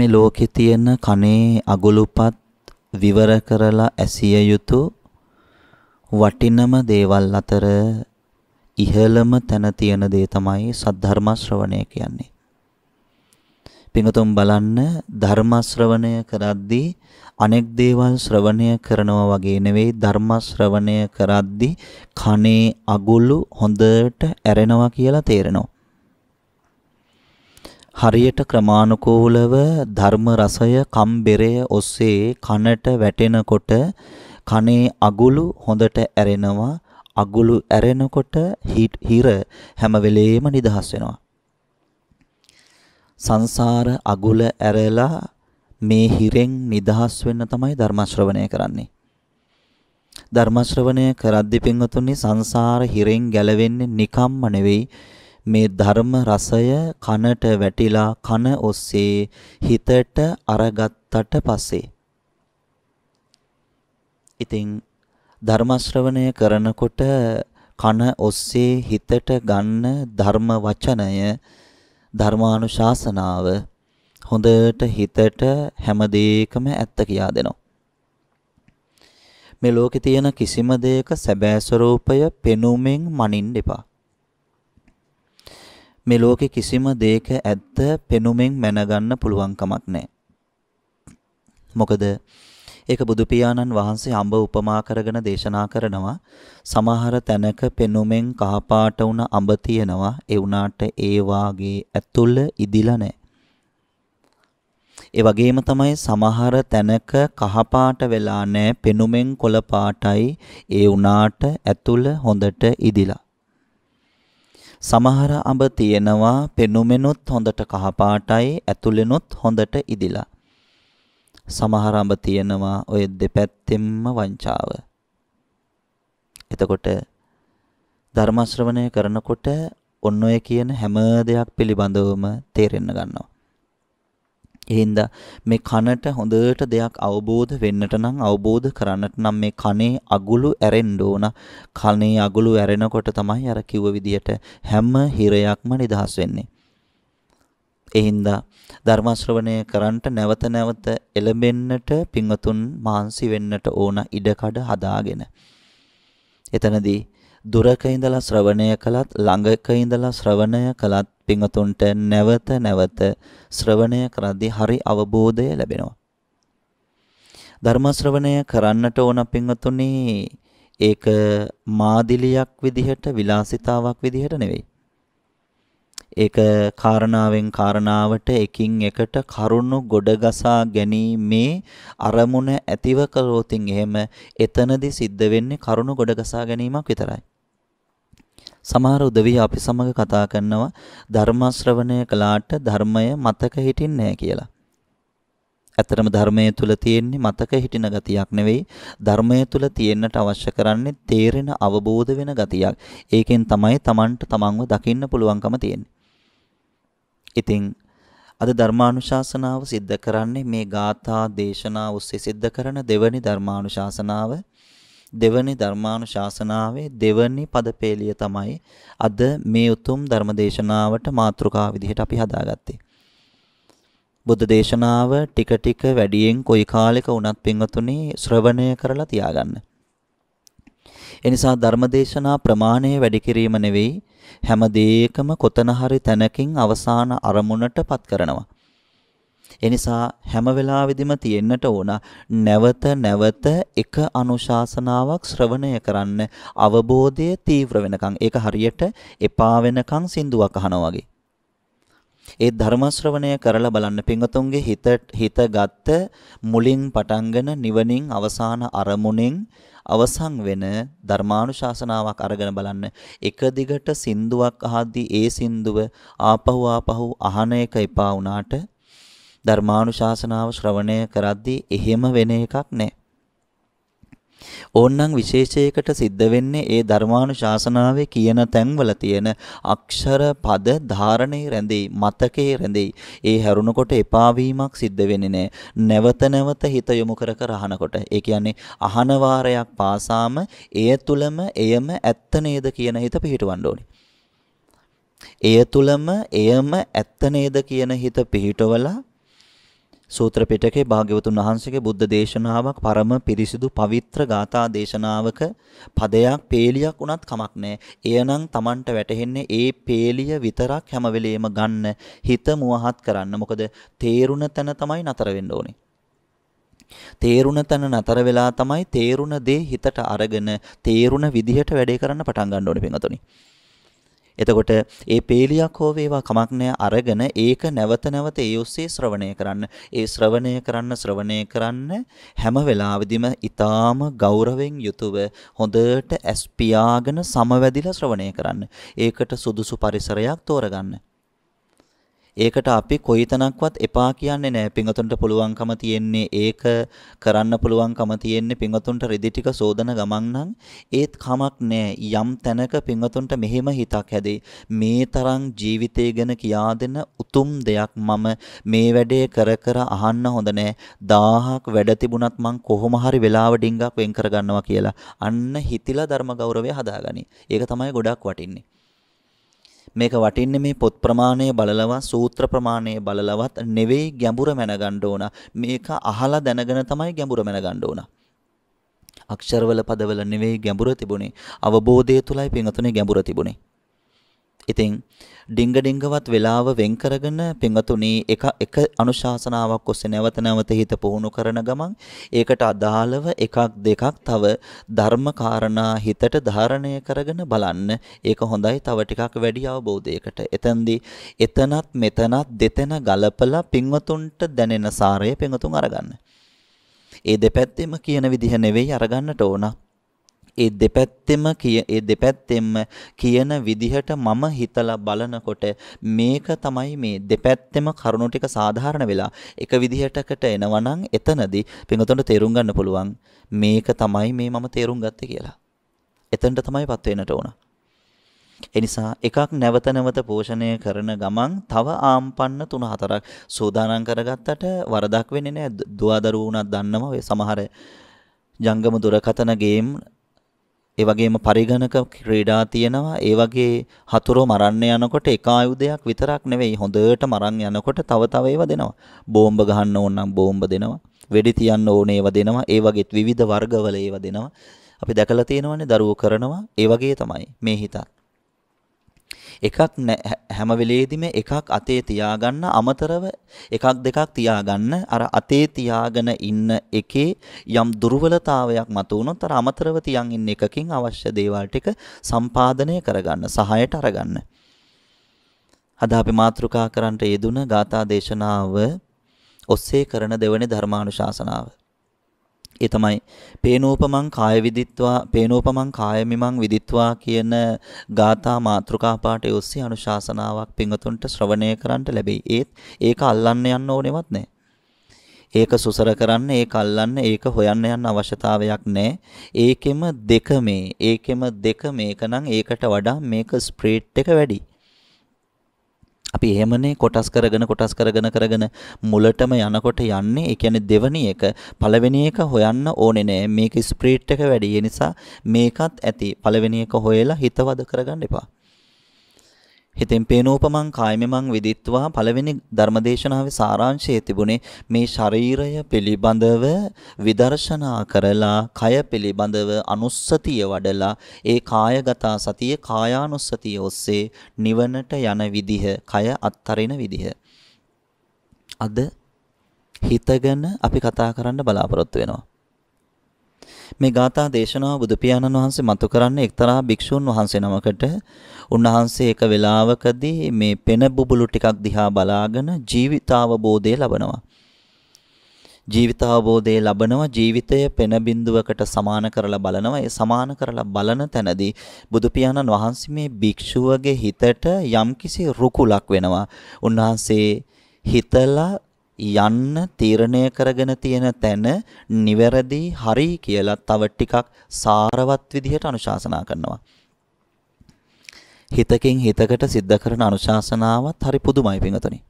මේ ලෝකේ තියෙන කනේ අගුලුපත් විවර කරලා ඇසිය යුතු වටිනම දේවල් අතර ඉහළම තැන තියෙන දේ තමයි සද්ධර්ම ශ්‍රවණය කියන්නේ. පින්වතුන් බලන්න ධර්ම ශ්‍රවණය කරද්දී අනෙක් දේවල් ශ්‍රවණය කරනවා වගේ නෙවෙයි ධර්ම ශ්‍රවණය කරද්දී කනේ අගුළු හොඳට ඇරෙනවා කියලා තේරෙනවා. හරියට ක්‍රමානුකූලව ධර්ම රසය කම්බරය ඔස්සේ කනට වැටෙනකොට කනේ අගුළු හොඳට ඇරෙනවා අගුළු ඇරෙනකොට හිර හැම වෙලේම නිදහස් වෙනවා සංසාර අගුල ඇරලා මේ හිරෙන් නිදහස් වෙන්න තමයි ධර්ම ශ්‍රවණය කරන්නේ ධර්ම ශ්‍රවණය කරද්දී පින්වතුනි සංසාර හිරෙන් ගැලවෙන්නේ නිකම්ම නෙවෙයි මේ ධර්ම රසය කනට වැටිලා කන ඔස්සේ හිතට අරගත්තට පස්සේ ඉතින් ධර්ම ශ්‍රවණය කරනකොට කන ඔස්සේ හිතට ගන්න ධර්ම වචනය ධර්මානුශාසනාව හොඳට හිතට හැම දෙයකම ඇත්ත කියා දෙනවා. මේ ලෝකේ තියෙන කිසිම දෙයක සැබෑ ස්වરૂපය පෙනුමෙන් මනින්න එපා. මේ ලෝකේ කිසිම දෙයක ඇත්ත පෙනුමෙන් මැනගන්න පුළුවන් කමක් නැහැ. මොකද ඒක බුදු පියාණන් වහන්සේ අඹ උපමා කරගෙන දේශනා කරනවා සමහර තැනක පෙනුමෙන් කහපාට වුණ අඹ තියෙනවා ඒ උනාට ඒ වාගේ ඇතුළ ඉදිලා නැහැ ඒ වගේම තමයි සමහර තැනක කහපාට වෙලා නැහැ පෙනුමෙන් කොළ පාටයි ඒ උනාට ඇතුළ හොඳට ඉදිලා සමහර අඹ තියෙනවා පෙනුමෙනුත් හොඳට කහපාටයි ඇතුලෙනුත් හොඳට ඉදිලා. සමහර අඹ තියෙනවා ඔය දෙපැත්තෙම වංචාව. එතකොට ධර්ම ශ්‍රවණය කරනකොට ඔන්න ඔය කියන හැම දෙයක් පිළිබඳවම තේරෙන්න ගන්නවා. එහෙනම් මේ කනට හොඳට දෙයක් අවබෝධ වෙන්නට නම් අවබෝධ කරන්නට නම් මේ කනේ අගුළු ඇරෙන්න ඕන. කනේ අගුළු ඇරෙනකොට තමයි අර කිව්ව විදියට හැම හිරයක්ම නිදහස් වෙන්නේ. එහෙනම් ධර්ම ශ්‍රවණය කරන්ට නැවත නැවත එළඹෙන්නට පිංවතුන් මාන්සි වෙන්නට ඕන ඉඩකඩ හදාගෙන. එතනදී දුරක ඉඳලා ශ්‍රවණය කළත් ළඟක ඉඳලා ශ්‍රවණය කළත් පිඟතුන්ට නැවත නැවත ශ්‍රවණය කරද්දී හරි අවබෝධය ලැබෙනවා. ධර්ම ශ්‍රවණය කරන්නට ඕන පිඟතුනේ ඒක මාදිලියක් විදිහට විලාසිතාවක් විදිහට නෙවෙයි. ඒක කාරණාවෙන් කාරණාවට එකින් එකට කරුණු ගොඩගසා ගැනීමේ අරමුණ ඇතිව කළොතින් එහෙම එතනදි සිද්ධ වෙන්නේ කරුණු ගොඩගසා ගැනීමක් විතරයි. සමහර උදවිය අපි සමග කතා කරනවා ධර්ම ශ්‍රවණය කළාට ධර්මය මතක හිටින්නේ නැහැ කියලා. ඇත්තරම ධර්මයේ තුල තියෙන්නේ මතක හිටින ගතියක් නෙවෙයි ධර්මයේ තුල තියෙන්නට අවශ්‍ය කරන්නේ තේරෙන අවබෝධ වෙන ගතියක්. ඒකෙන් තමයි Tamanට Tamanව දකින්න පුළුවන්කම තියෙන්නේ. ඉතින් අද ධර්මානුශාසනාව සිද්ධ කරන්නේ මේ ගාථා දේශනා ඔස්සේ සිද්ධ කරන දෙවනි ධර්මානුශාසනාව. දෙවනි ධර්මානුශාසනාවේ දෙවනි පදපේලිය තමයි අද මේ උතුම් ධර්මදේශනාවට මාතෘකා විදිහට අපි හදාගත්තේ. බුද්ධ දේශනාව ටික ටික වැඩියෙන් කොයි කාලෙක වුණත් පින්වතුනි ශ්‍රවණය කරලා තියාගන්න. එනිසා ධර්මදේශනා ප්‍රමාණය වැඩි කිරීම නෙවෙයි හැම දෙයකම කොතන හරි තැනකින් අවසාන අරමුණට පත් කරනවා. එනිසා හැම වෙලාවෙදිම තියෙන්නට ඕන නැවත නැවත එක අනුශාසනාවක් ශ්‍රවණය කරන්න අවබෝධය තීව්‍ර වෙනකන් ඒක හරියට එපා වෙනකන් සින්දුවක් අහනවා වගේ. ඒ ධර්ම ශ්‍රවණය කරලා බලන්න පිංගතුන්ගේ හිත හිත ගත්ත මුලින් පටන්ගෙන නිවනින් අවසාන අරමුණෙන් අවසන් වෙන ධර්මානුශාසනාවක් අරගෙන බලන්න. එක දිගට සින්දුවක් අහද්දී ඒ සින්දුව ආපහු ආපහු අහන එක එපා වුණාට ධර්මානුශාසනාව ශ්‍රවණය කරද්දී එහෙම වෙන එකක් නැහැ. ඕන්නම් විශේෂයකට සිද්ධ වෙන්නේ ඒ ධර්මානුශාසනාවේ කියන තැන්වල තියෙන අක්ෂර පද ධාරණේ රැඳෙයි මතකේ රැඳෙයි. ඒ හැරුණකොට එපා වීමක් සිද්ධ වෙන්නේ නැහැ. නැවත නැවත හිත යොමු කර කර අහනකොට. ඒ කියන්නේ අහන වාරයක් පාසාම එය තුලම එයම ඇත්ත නේද කියන හිත පිහිටවන්න ඕනේ. එය තුලම එයම ඇත්ත නේද කියන හිත පිහිටවලා සූත්‍ර පිටකේ භාග්‍යවතුන් වහන්සේගේ බුද්ධ දේශනාවක් පරම පිරිසිදු පවිත්‍ර ගාථා දේශනාවක පදයක් පේලියක් උනත් කමක් නැහැ. එයනම් Tamanට වැටහෙන්නේ ඒ පේලිය විතරක් හැම වෙලෙම ගන්න හිත මුවහත් කරන්න. මොකද තේරුණ තැන තමයි නතර වෙන්න ඕනේ. තේරුණ තැන නතර වෙලා තමයි තේරුණ දේ හිතට අරගෙන තේරුණ විදිහට වැඩේ කරන්න පටන් ගන්න ඕනේ පින්වතුනි. එතකොට ඒ පේලියක් හෝ වේවා කමක් නැහැ අරගෙන ඒක නැවත නැවත ඒ ඔස්සේ ශ්‍රවණය කරන්න. ඒ ශ්‍රවණය කරන්න ශ්‍රවණය කරන්න හැම වෙලාවෙදිම ඊටාම ගෞරවයෙන් යුතුව හොඳට ඇස් පියාගෙන සමවැදිලා ශ්‍රවණය කරන්න. ඒකට සුදුසු පරිසරයක් තෝරගන්න. ඒකට අපි කොයිතනක්වත් එපා කියන්නේ නැහැ. පිඟතුන්ට පුළුවන්කම තියෙන්නේ ඒක කරන්න පුළුවන්කම තියෙන්නේ පිඟතුන්ට රෙදි ටික සෝදන ගමන් නම් ඒත් කමක් නැහැ. යම් තැනක පිඟතුන්ට මෙහෙම හිතක් හැදේ. මේ තරම් ජීවිතය ගැන කියා දෙන උතුම් දෙයක් මම මේ වැඩේ කර කර අහන්න හොඳ නැහැ. දාහක් වැඩ තිබුණත් මං කොහොම හරි වෙලාව ඩිංගක් වෙන් කරගන්නවා කියලා. අන්න හිතිලා ධර්ම ගෞරවය හදාගනි. ඒක තමයි ගොඩක් වටින්නේ. මේක වටින්නේ මේ පොත් ප්‍රමාණය බලලවත් සූත්‍ර ප්‍රමාණය බලලවත් නෙවෙයි ගැඹුර මැනගන්න ඕන. මේක අහලා දැනගෙන තමයි ගැඹුර මැනගන්න ඕන. අක්ෂරවල පදවල නෙවෙයි ගැඹුර තිබුණේ. අවබෝධය තුලයි පින්වතුනි ගැඹුර තිබුණේ. ඉතින් ඩිංග ඩිංගවත් වෙලාව වෙන් කරගෙන පින්වතුනි එක එක අනුශාසනාවක් ඔස්සේ නැවත නැවත හිත පුහුණු කරන ගමන් ඒකට අදාළව එකක් දෙකක් තව ධර්ම කාරණා හිතට ධාරණය කරගෙන බලන්න ඒක හොඳයි තව ටිකක් වැඩි අවබෝධයකට එතෙන්දී එතනත් මෙතනත් දෙතන ගලපලා පින්වතුන්ට දැනෙන සාරය පින්වතුන් අරගන්න ඒ දෙපැත්තෙම කියන විදිහ නෙවෙයි අරගන්නට ඕනා ඒ දෙපැත්තෙම කිය ඒ දෙපැත්තෙම කියන විදිහට මම හිතලා බලනකොට මේක තමයි මේ දෙපැත්තෙම කරුණු ටික සාධාරණ වෙලා එක විදිහටකට එනවනම් එතනදී පිඟතොන්ට තේරුම් ගන්න පුළුවන් මේක තමයි මේ මම තේරුම් ගත්තේ කියලා. එතනට තමයිපත් වෙන්නට ඕන. එනිසා එකක් නැවත නැවත පෝෂණය කරන ගමන් තව ආම්පන්න තුන හතරක් සූදානම් කරගත්තට වරදක් වෙන්නේ නැහැ. දුවදරුව උනත් දන්නවා ඔය සමහර ජංගම දුරකථන ගේම් ඒ වගේම පරිගණක ක්‍රීඩා තියෙනවා. ඒ වගේ හතුරෝ මරන්න යනකොට එක ආයුධයක් විතරක් නෙවෙයි හොඳට මරන් යනකොට තව තව ඒවා දෙනවා. බෝම්බ ගහන්න ඕන නම් බෝම්බ දෙනවා. වෙඩි තියන්න ඕන ඒවා දෙනවා. ඒ වගේත් විවිධ වර්ගවල ඒවා දෙනවා. අපි දැකලා තියෙනවානේ දරුවෝ කරනවා. ඒ වගේ තමයි මේ හිතත්. එකක් හැම වෙලේදීම එකක් අතේ තියාගන්න අමතරව එකක් දෙකක් තියාගන්න අර අතේ තියාගෙන ඉන්න එකේ යම් දුර්වලතාවයක් මතු වුණොත් අර අමතරව තියන් ඉන්න එකකින් අවශ්‍ය දේවල් ටික සම්පාදනය කරගන්න සහායට අරගන්න. අද අපි මාතෘකා කරන්නට යෙදුන ගාථා දේශනාව ඔස්සේ කරන දෙවැනි ධර්මානුශාසනාව ඒ තමයි පේනෝපමං කාය විදිත්වා පේනෝපමං කාය මිමං විදිත්වා කියන ගාථා මාත්‍රිකා පාඨය ඔස්සේ අනුශාසනාවක් පින්වතුන්ට ශ්‍රවණය කරන්නට ලැබෙයි. ඒත් ඒක අල්ලන්න යන්න ඕනෙවත් නැහැ. ඒක සුසර කරන්න, ඒක අල්ලන්න, ඒක හොයන්න යන්න අවශ්‍යතාවයක් නැහැ. ඒකෙම දෙක මේ, ඒකෙම දෙක මේක නම් ඒකට වඩා මේක ස්ප්‍රෙඩ් එක වැඩි. අපි එහෙමනේ කොටස් කරගෙන කොටස් කරගෙන කරගෙන මුලටම යනකොට යන්නේ ඒ කියන්නේ දෙවෙනි එක පළවෙනි එක හොයන්න ඕනේ නෑ මේක ස්ප්‍රීට් එක වැඩි ඒ නිසා මේකත් ඇති පළවෙනි එක හොයලා හිතවද කරගන්න එපා හිතෙන් පේනෝපමං කායමෙමං විදිත්වා පළවෙනි ධර්මදේශනාවේ සාරාංශයේ තිබුණේ මේ ශරීරය පිළිබඳව විදර්ශනා කරලා කය පිළිබඳව අනුස්සතිය වඩලා ඒ කායගත සතිය කායානුස්සතිය ඔස්සේ නිවනට යන විදිහ කය අත්තරින විදිහ අද හිතගෙන අපි කතා කරන්න බලාපොරොත්තු වෙනවා මේ ගාථා දේශනාව බුදු පියාණන් වහන්සේ මතු කරන්නේ එක්තරා භික්ෂුන් වහන්සේ නමකට. උන්වහන්සේ එක වෙලාවකදී මේ පෙන බුබුලු ටිකක් දිහා බලාගෙන ජීවිතාවබෝධය ලබනවා. ජීවිතාවබෝධය ලබනවා ජීවිතය පෙන බිඳුවකට සමාන කරලා බලනවා ඒ සමාන කරලා බලන තැනදී බුදු පියාණන් වහන්සේ මේ භික්ෂුවගේ හිතට යම්කිසි රුකුලක් වෙනවා උන්වහන්සේ හිතලා යන්න තීරණය කරගෙන තියෙන තැන නිවැරදි හරි කියලා තව ටිකක් සාරවත් විදිහට අනුශාසනා කරනවා. හිතකින් හිතකට සිද්ධ කරන අනුශාසනාවත් හරි පුදුමයි පින්වතුනි.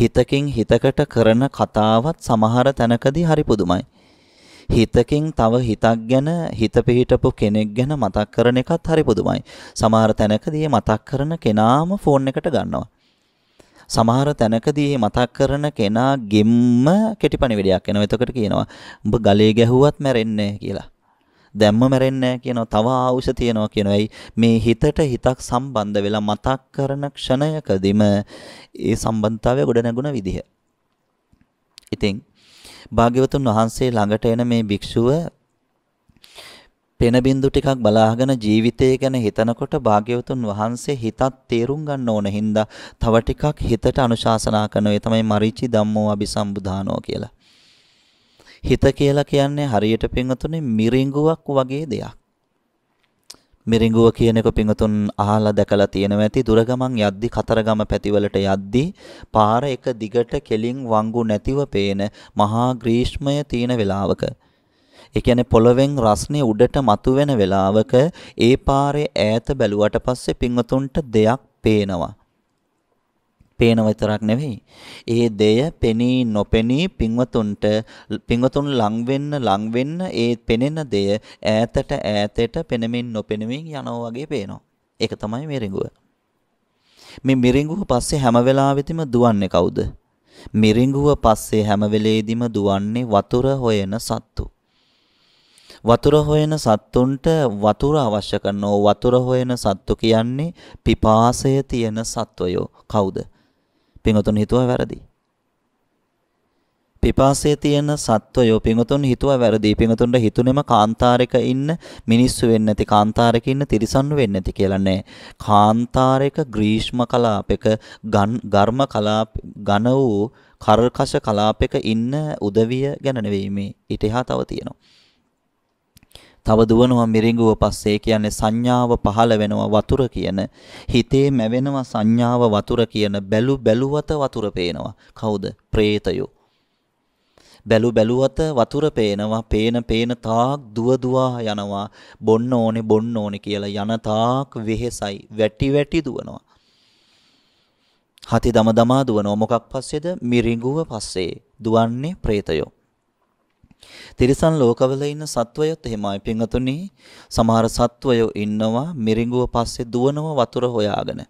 හිතකින් හිතකට කරන කතාවත් සමහර තැනකදී හරි පුදුමයි. හිතකින් තව හිතක් ගැන හිත පිහිටපු කෙනෙක් ගැන මතක් කරන එකත් හරි පුදුමයි. සමහර තැනකදී මතක් කරන කෙනාම ෆෝන් එකට ගන්නවා. සමහර තැනකදී මතක් කරන කෙනා ගෙම්ම කෙටිපණිවිඩයක් එනවා. එතකොට කියනවා උඹ ගලේ ගැහුවත් මැරෙන්නේ කියලා. දැම්ම මැරෙන්නේ කියනවා. තව ආවුෂ තියනවා කියනවා. එයි මේ හිතට හිතක් සම්බන්ධ වෙලා මතක් කරන ක්ෂණයකදීම ඒ සම්බන්ධතාවය ගොඩනැගුණ විදිහ. ඉතින් භාග්‍යවතුන් වහන්සේ ළඟට එන මේ භික්ෂුව පෙන බින්දු ටිකක් බලාගෙන ජීවිතය ගැන හිතනකොට භාග්‍යවතුන් වහන්සේ හිතත් තේරුම් ගන්න ඕන හින්දා තව ටිකක් හිතට අනුශාසනා කරනවා. ඒ තමයි මරිචි ධම්මෝ අபிසම්බුධානෝ කියලා. හිත කියලා කියන්නේ හරියට පින්වතුනි මිරිඟුවක් වගේ දෙයක්. මිරිඟුව කියන එක පින්වතුන් අහලා දැකලා තියෙනවා ඇති දුරගමන් යද්දි කතරගම පැතිවලට යද්දි පාර එක දිගට කෙලින් වංගු නැතිව පේන මහා ග්‍රීෂ්මය තියෙන වෙලාවක ඒ කියන්නේ පොළවෙන් රස්නේ උඩට මතුවෙන වෙලාවක ඒ පාරේ ඈත බැලුවට පස්සේ පින්වතුන්ට දෙයක් පේනවා. පේන විතරක් නෙවෙයි. ඒ දෙය පෙනී නොපෙනී පින්වතුන්ට පින්වතුන් ලං වෙන්න ලං වෙන්න ඒ පෙනෙන දෙය ඈතට ඈතට පෙනෙමින් නොපෙනෙමින් යනවා වගේ පේනවා. ඒක තමයි මිරිඟුව. මේ මිරිඟුව පස්සේ හැම වෙලාවෙතිම දුවන්නේ කවුද? මිරිඟුව පස්සේ හැම වෙලේදීම දුවන්නේ වතුර හොයන සත්තු. වතුර හොයන සත්තුන්ට වතුර අවශ්‍ය කරනෝ වතුර හොයන සත්තු කියන්නේ පිපාසය තියෙන සත්වයෝ කවුද? පින්වතුන් හිතුවා වැරදි. පිපාසය තියෙන සත්වයෝ පින්වතුන් හිතුවා වැරදි. පින්වතුන්ට හිතුනේම කාන්තාරයක ඉන්න මිනිස්සු වෙන්නේ නැති කාන්තාරයක ඉන්න තිරිසන් වෙන්නේ නැති කියලා නෑ. කාන්තාරයක ග්‍රීෂ්ම කලාපයක ඝර්ම කලාප ඝන වූ කර්කශ කලාපයක ඉන්න උදවිය ගැන නෙවෙයි මේ. ඊට එහා තව තියෙනවා. තව දුවනවා මිරිඟුව පස්සේ කියන්නේ සංඥාව පහළ වෙනවා වතුර කියන හිතේ මැවෙනවා සංඥාව වතුර කියන බැලු බැලුවත වතුර පේනවා කවුද പ്രേතයෝ බැලු බැලුවත වතුර පේනවා පේන පේන තාක් දුව දුවා යනවා බොන්න ඕනේ බොන්න ඕනේ කියලා යන තාක් වෙහෙසයි වැටි වැටි දුවනවා හති දම දමා දුවනවා මොකක් පස්සේද මිරිඟුව පස්සේ දුවන්නේ പ്രേතයෝ තිරිසන් ලෝකවල ඉන්න සත්වයොත් එහෙමයි පින්වතුනි සමහර සත්වයෝ ඉන්නවා මිරිඟුව පස්සේ දුවනව වතුර හොයාගෙන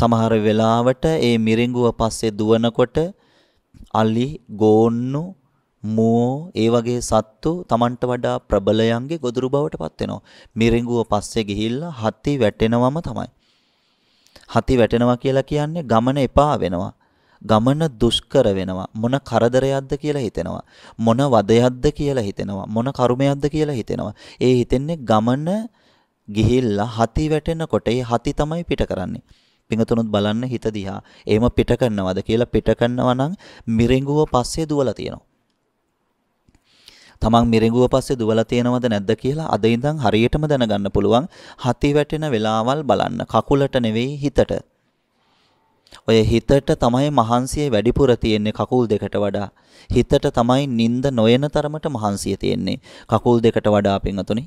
සමහර වෙලාවට ඒ මිරිඟුව පස්සේ දුවනකොට අලි ගෝන්නු මෝ ඒ වගේ සත්තු Tamanට වඩා ප්‍රබලයන්ගේ ගොදුරු බවට පත් වෙනවා මිරිඟුව පස්සේ ගිහිල්ලා හති වැටෙනවම තමයි හති වැටෙනවා කියලා කියන්නේ ගමන එපා වෙනවා ගමන දුෂ්කර වෙනවා. මොන කරදරයක්ද කියලා හිතෙනවා. මොන වදයක්ද කියලා හිතෙනවා. මොන කර්මයක්ද කියලා හිතෙනවා. ඒ හිතෙන්නේ ගමන ගිහිල්ලා හති වැටෙනකොට ඒ හති තමයි පිට කරන්නේ. පිඟතුනුත් බලන්න හිත දිහා. එහෙම පිට කරනවද කියලා පිට කරනවා නම් මිරිඟුව පස්සේ දුවලා තියෙනවා. තමන් මිරිඟුව පස්සේ දුවලා තියෙනවද නැද්ද කියලා අද ඉඳන් හරියටම දැනගන්න පුළුවන්. හති වැටෙන වෙලාවල් බලන්න. කකුලට නෙවෙයි හිතට. ඔය හිතට තමයි මහන්සිය වැඩිපුර තියෙන්නේ කකුල් දෙකට වඩා. හිතට තමයි නිින්ද නොයන තරමට මහන්සිය තියෙන්නේ කකුල් දෙකට වඩා පින්වතුනි.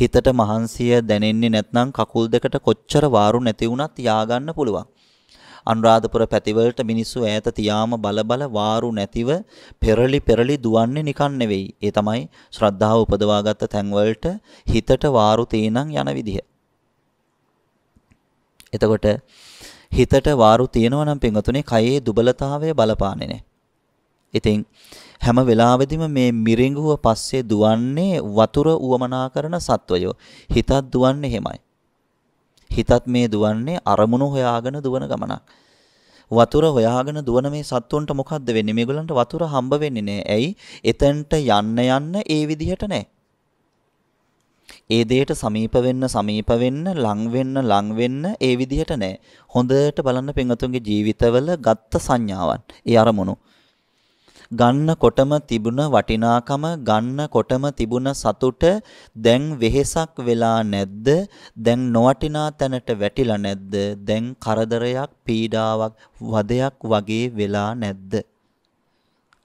හිතට මහන්සිය දැනෙන්නේ නැත්නම් කකුල් දෙකට කොච්චර වාරු නැති වුණත් ය아가න්න පුළුවන්. අනුරාධපුර පැතිවලට මිනිස්සු ඈත තියාම බලබල වාරු නැතිව පෙරලි පෙරලි දුවන්නේ නිකන් නෙවෙයි. ඒ තමයි ශ්‍රද්ධාව උපදවාගත්ත තැන්වලට හිතට වාරු තේනම් යන විදිහ. එතකොට හිතට වාරු තියෙනවා නම් පින්වතුනි කයේ දුබලතාවය බලපාන්නේ නැහැ. ඉතින් හැම වෙලාවෙදිම මේ මිරිඟුව පස්සේ දුවන්නේ වතුර උවමනා කරන සත්වයෝ. හිතත් දුවන්නේ එහෙමයි. හිතත් මේ දුවන්නේ අරමුණු හොයාගෙන දුවන ගමනක්. වතුර හොයාගෙන දුවන මේ සත්වන්ට මොකද්ද වෙන්නේ? මේගොල්ලන්ට වතුර හම්බ වෙන්නේ නැහැ. ඇයි? එතෙන්ට යන්න යන්න ඒ විදිහට නැහැ. ඒ දෙයට සමීප වෙන්න සමීප වෙන්න ලං වෙන්න ලං වෙන්න ඒ විදිහට නෑ. හොඳට බලන්න පින්වතුන්ගේ ජීවිතවල ගත්ත සංඥාවන්. ඒ අරමුණු. ගන්නකොටම තිබුණ වටිනාකම ගන්නකොටම තිබුණ සතුට දැන් වෙහෙසක් වෙලා නැද්ද? දැන් නොවටිනා තැනට වැටිලා නැද්ද? දැන් කරදරයක්, පීඩාවක්, වදයක් වගේ වෙලා නැද්ද?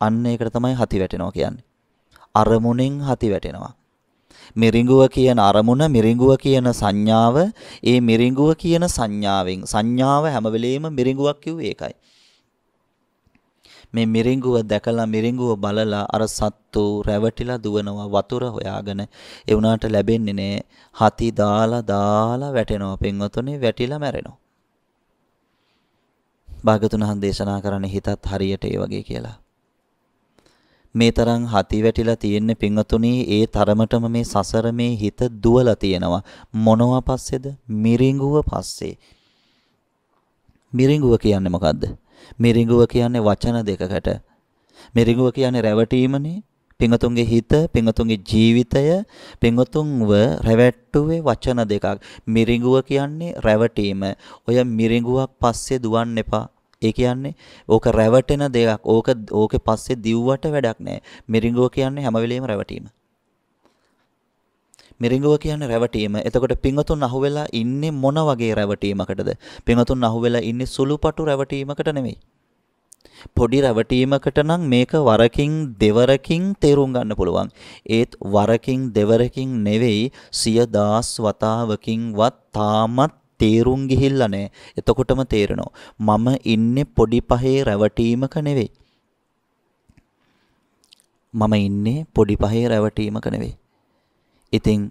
අන්න ඒකට තමයි හති වැටෙනවා කියන්නේ. අරමුණෙන් හති වැටෙනවා. මිරිඟුව කියන අරමුණ මිරිඟුව කියන සංඥාව ඒ මිරිඟුව කියන සංඥාවෙන් සංඥාව හැම වෙලෙම මිරිඟුවක් කිව්වේ ඒකයි මේ මිරිඟුව දැකලා මිරිඟුව බලලා අර සත්තු රැවටිලා දුවනවා වතුර හොයාගෙන ඒ උනාට ලැබෙන්නේ නේ හති දාලා දාලා වැටෙනවා පින්වතුනි වැටිලා මැරෙනවා භාගතුන් හන් දේශනා කරන්නේ හිතත් හරියට ඒ වගේ කියලා මේ තරම් හති වැටිලා තියෙන්නේ පිංගතුණී ඒ තරමටම මේ සසර මේ හිත දුවලා තියෙනවා මොනවා පස්සේද මිරිඟුව පස්සේ මිරිඟුව කියන්නේ මොකද්ද මිරිඟුව කියන්නේ වචන දෙකකට මිරිඟුව කියන්නේ රැවටීමනේ පිංගතුන්ගේ හිත පිංගතුන්ගේ ජීවිතය පිංගතුන්ව රැවට්ටුවේ වචන දෙකක් මිරිඟුව කියන්නේ රැවටීම ඔය මිරිඟුවක් පස්සේ දුවන්න එපා ඒ කියන්නේ ඕක රැවටෙන දෙයක්. ඕක ඕකේ පස්සේ දිව්වට වැඩක් නැහැ. මිරිඟුව කියන්නේ හැම වෙලෙම රැවටීම. මිරිඟුව කියන්නේ රැවටීම. එතකොට පිංගතුන් අහුවෙලා ඉන්නේ මොන වගේ රැවටීමකටද? පිංගතුන් අහුවෙලා ඉන්නේ සුළුපටු රැවටීමකට නෙමෙයි. පොඩි රැවටීමකට නම් මේක වරකින් දෙවරකින් තේරුම් ගන්න පුළුවන්. ඒත් වරකින් දෙවරකින් නෙවෙයි සිය දාස් වතාවකින්වත් තාමත් තේරුම් ගිහිල්ලා නැහැ. එතකොටම තේරෙනවා මම ඉන්නේ පොඩි පහේ රැවටීමක නෙවෙයි. මම ඉන්නේ පොඩි පහේ රැවටීමක නෙවෙයි. ඉතින්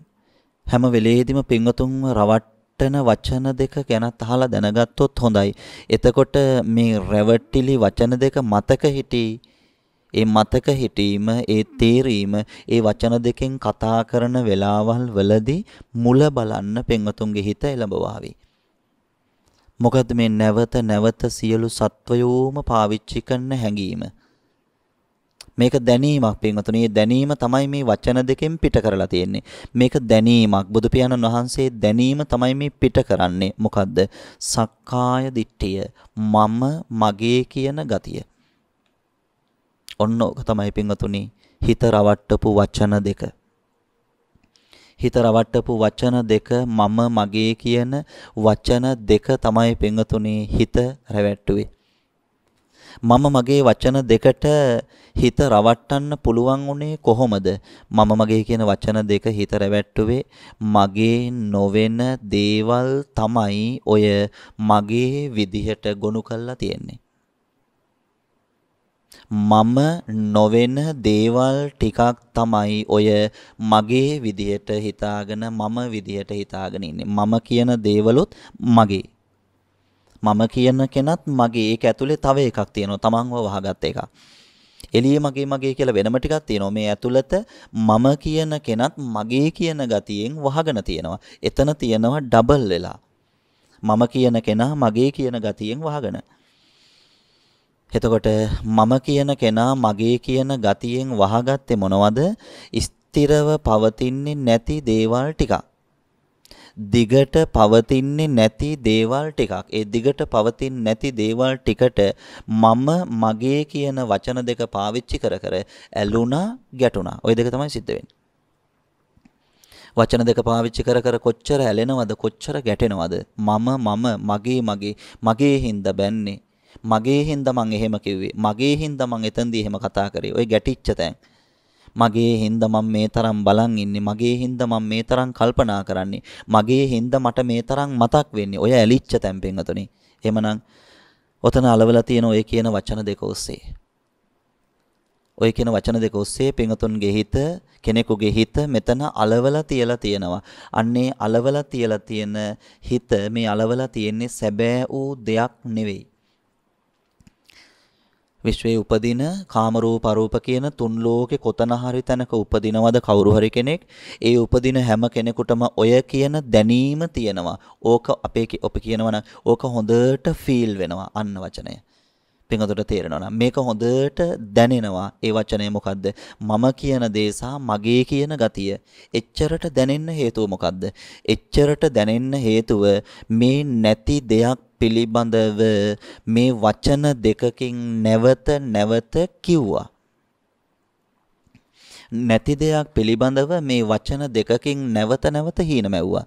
හැම වෙලේදීම පින්වතුන්ව රවට්ටන වචන දෙක ගැනත් අහලා දැනගත්තොත් හොඳයි. එතකොට මේ රැවටිලි වචන දෙක මතක හිටි ඒ මතක හිටීම ඒ තේරීම ඒ වචන දෙකෙන් කතා කරන වෙලාවල් වලදී මුල බලන්න පින්වතුන්ගේ හිත එළඹවාවි. මොකද මේ නැවත නැවත සියලු සත්වයෝම පාවිච්චි කරන හැඟීම. මේක දැනීමක් පින්වතුනි. මේ දැනීම තමයි මේ වචන දෙකෙන් පිට කරලා තියෙන්නේ. මේක දැනීමක්. බුදු පියාණන් වහන්සේ දැනීම තමයි මේ පිට කරන්නේ. මොකද්ද? සක්කාය දිට්ඨිය. මම මගේ කියන ගතිය. ඔන්න ඕක තමයි පින්වතුනි. හිත රවට්ටපු වචන දෙක. හිත රවට්ටපු වචන දෙක මම මගේ කියන වචන දෙක තමයි පෙඟතුනේ හිත රැවට්ටුවේ. මම මගේ වචන දෙකට හිත රවට්ටන්න පුළුවන් උනේ කොහොමද? මම මගේ කියන වචන දෙක හිත රැවට්ටුවේ මගේ නොවන දේවල් තමයි ඔය මගේ විදිහට ගොනු කරලා තියෙන්නේ. මම නොවන දේවල් ටිකක් තමයි ඔය මගේ විදියට හිතාගෙන මම විදියට හිතාගෙන ඉන්නේ. මම කියන දේවලුත් මගේ. මම කියන කෙනත් මගේ. ඒක ඇතුලේ තව එකක් තියෙනවා. තමන්ව වහගත් එකක්. එළියේ මගේ මගේ කියලා වෙනම ටිකක් තියෙනවා. මේ ඇතුළත මම කියන කෙනත් මගේ කියන ගතියෙන් වහගෙන තියෙනවා. එතන තියෙනවා ඩබල් වෙලා. මම කියන කෙනා මගේ කියන ගතියෙන් වහගෙන. එතකොට මම කියන කෙනා මගේ කියන ගතියෙන් වහගත්තේ මොනවද? ස්ථිරව පවතින්නේ නැති දේවල් ටිකක්. දිගට පවතින්නේ නැති දේවල් ටිකක්. ඒ දිගට පවතින්නේ නැති දේවල් ටිකට මම මගේ කියන වචන දෙක පාවිච්චි කර කර ඇලුනා ගැටුණා. ওই දෙක තමයි සිද්ධ වෙන්නේ. වචන දෙක පාවිච්චි කර කර කොච්චර ඇලෙනවද කොච්චර ගැටෙනවද මම මම මගේ මගේ මගේ හින්දා බැන්නේ මගේ හින්දා මං එහෙම කිව්වේ. මගේ හින්දා මං එතෙන්දී එහෙම කතා කරේ. ওই ගැටිච්ච තැන්. මගේ හින්දා මම මේ තරම් බලන් ඉන්නේ. මගේ හින්දා මම මේ තරම් කල්පනා කරන්නේ. මගේ හින්දා මට මේ තරම් මතක් වෙන්නේ. ඔය ඇලිච්ච තැන් පෙන්වතුනි. එහෙමනම් ඔතන అలවලා තියෙන ඔය කියන වචන දෙක ඔස්සේ. ඔය කියන වචන දෙක ඔස්සේ පෙන්වතුන්ගේ හිත කෙනෙකුගේ හිත මෙතන అలවලා තියලා තියෙනවා. අන්නේ అలවලා තියලා තියෙන හිත මේ అలවලා තියෙන්නේ සැබෑ වූ දෙයක් නෙවෙයි. විශ්වයේ උපදින කාම රූප අරූප කියන තුන් ලෝකේ කොතන හරි තැනක උපදිනවද කවුරු හරි කෙනෙක් ඒ උපදින හැම කෙනෙකුටම ඔය කියන දැනීම තියෙනවා ඕක අපේ ඔප කියනවනම් ඕක හොඳට ෆීල් වෙනවා අන්න වචනය පිඟතට තේරෙනවා මේක හොඳට දැනෙනවා ඒ වචනය මොකද්ද මම කියන දේ මගේ කියන ගතිය එච්චරට දැනෙන්න හේතුව මොකද්ද එච්චරට දැනෙන්න හේතුව මේ නැති දෙයක් පිළිබඳව මේ වචන දෙකකින් නැවත නැවත කිව්වා. නැති දෙයක් පිළිබඳව මේ වචන දෙකකින් නැවත නැවත හීනමැව්වා.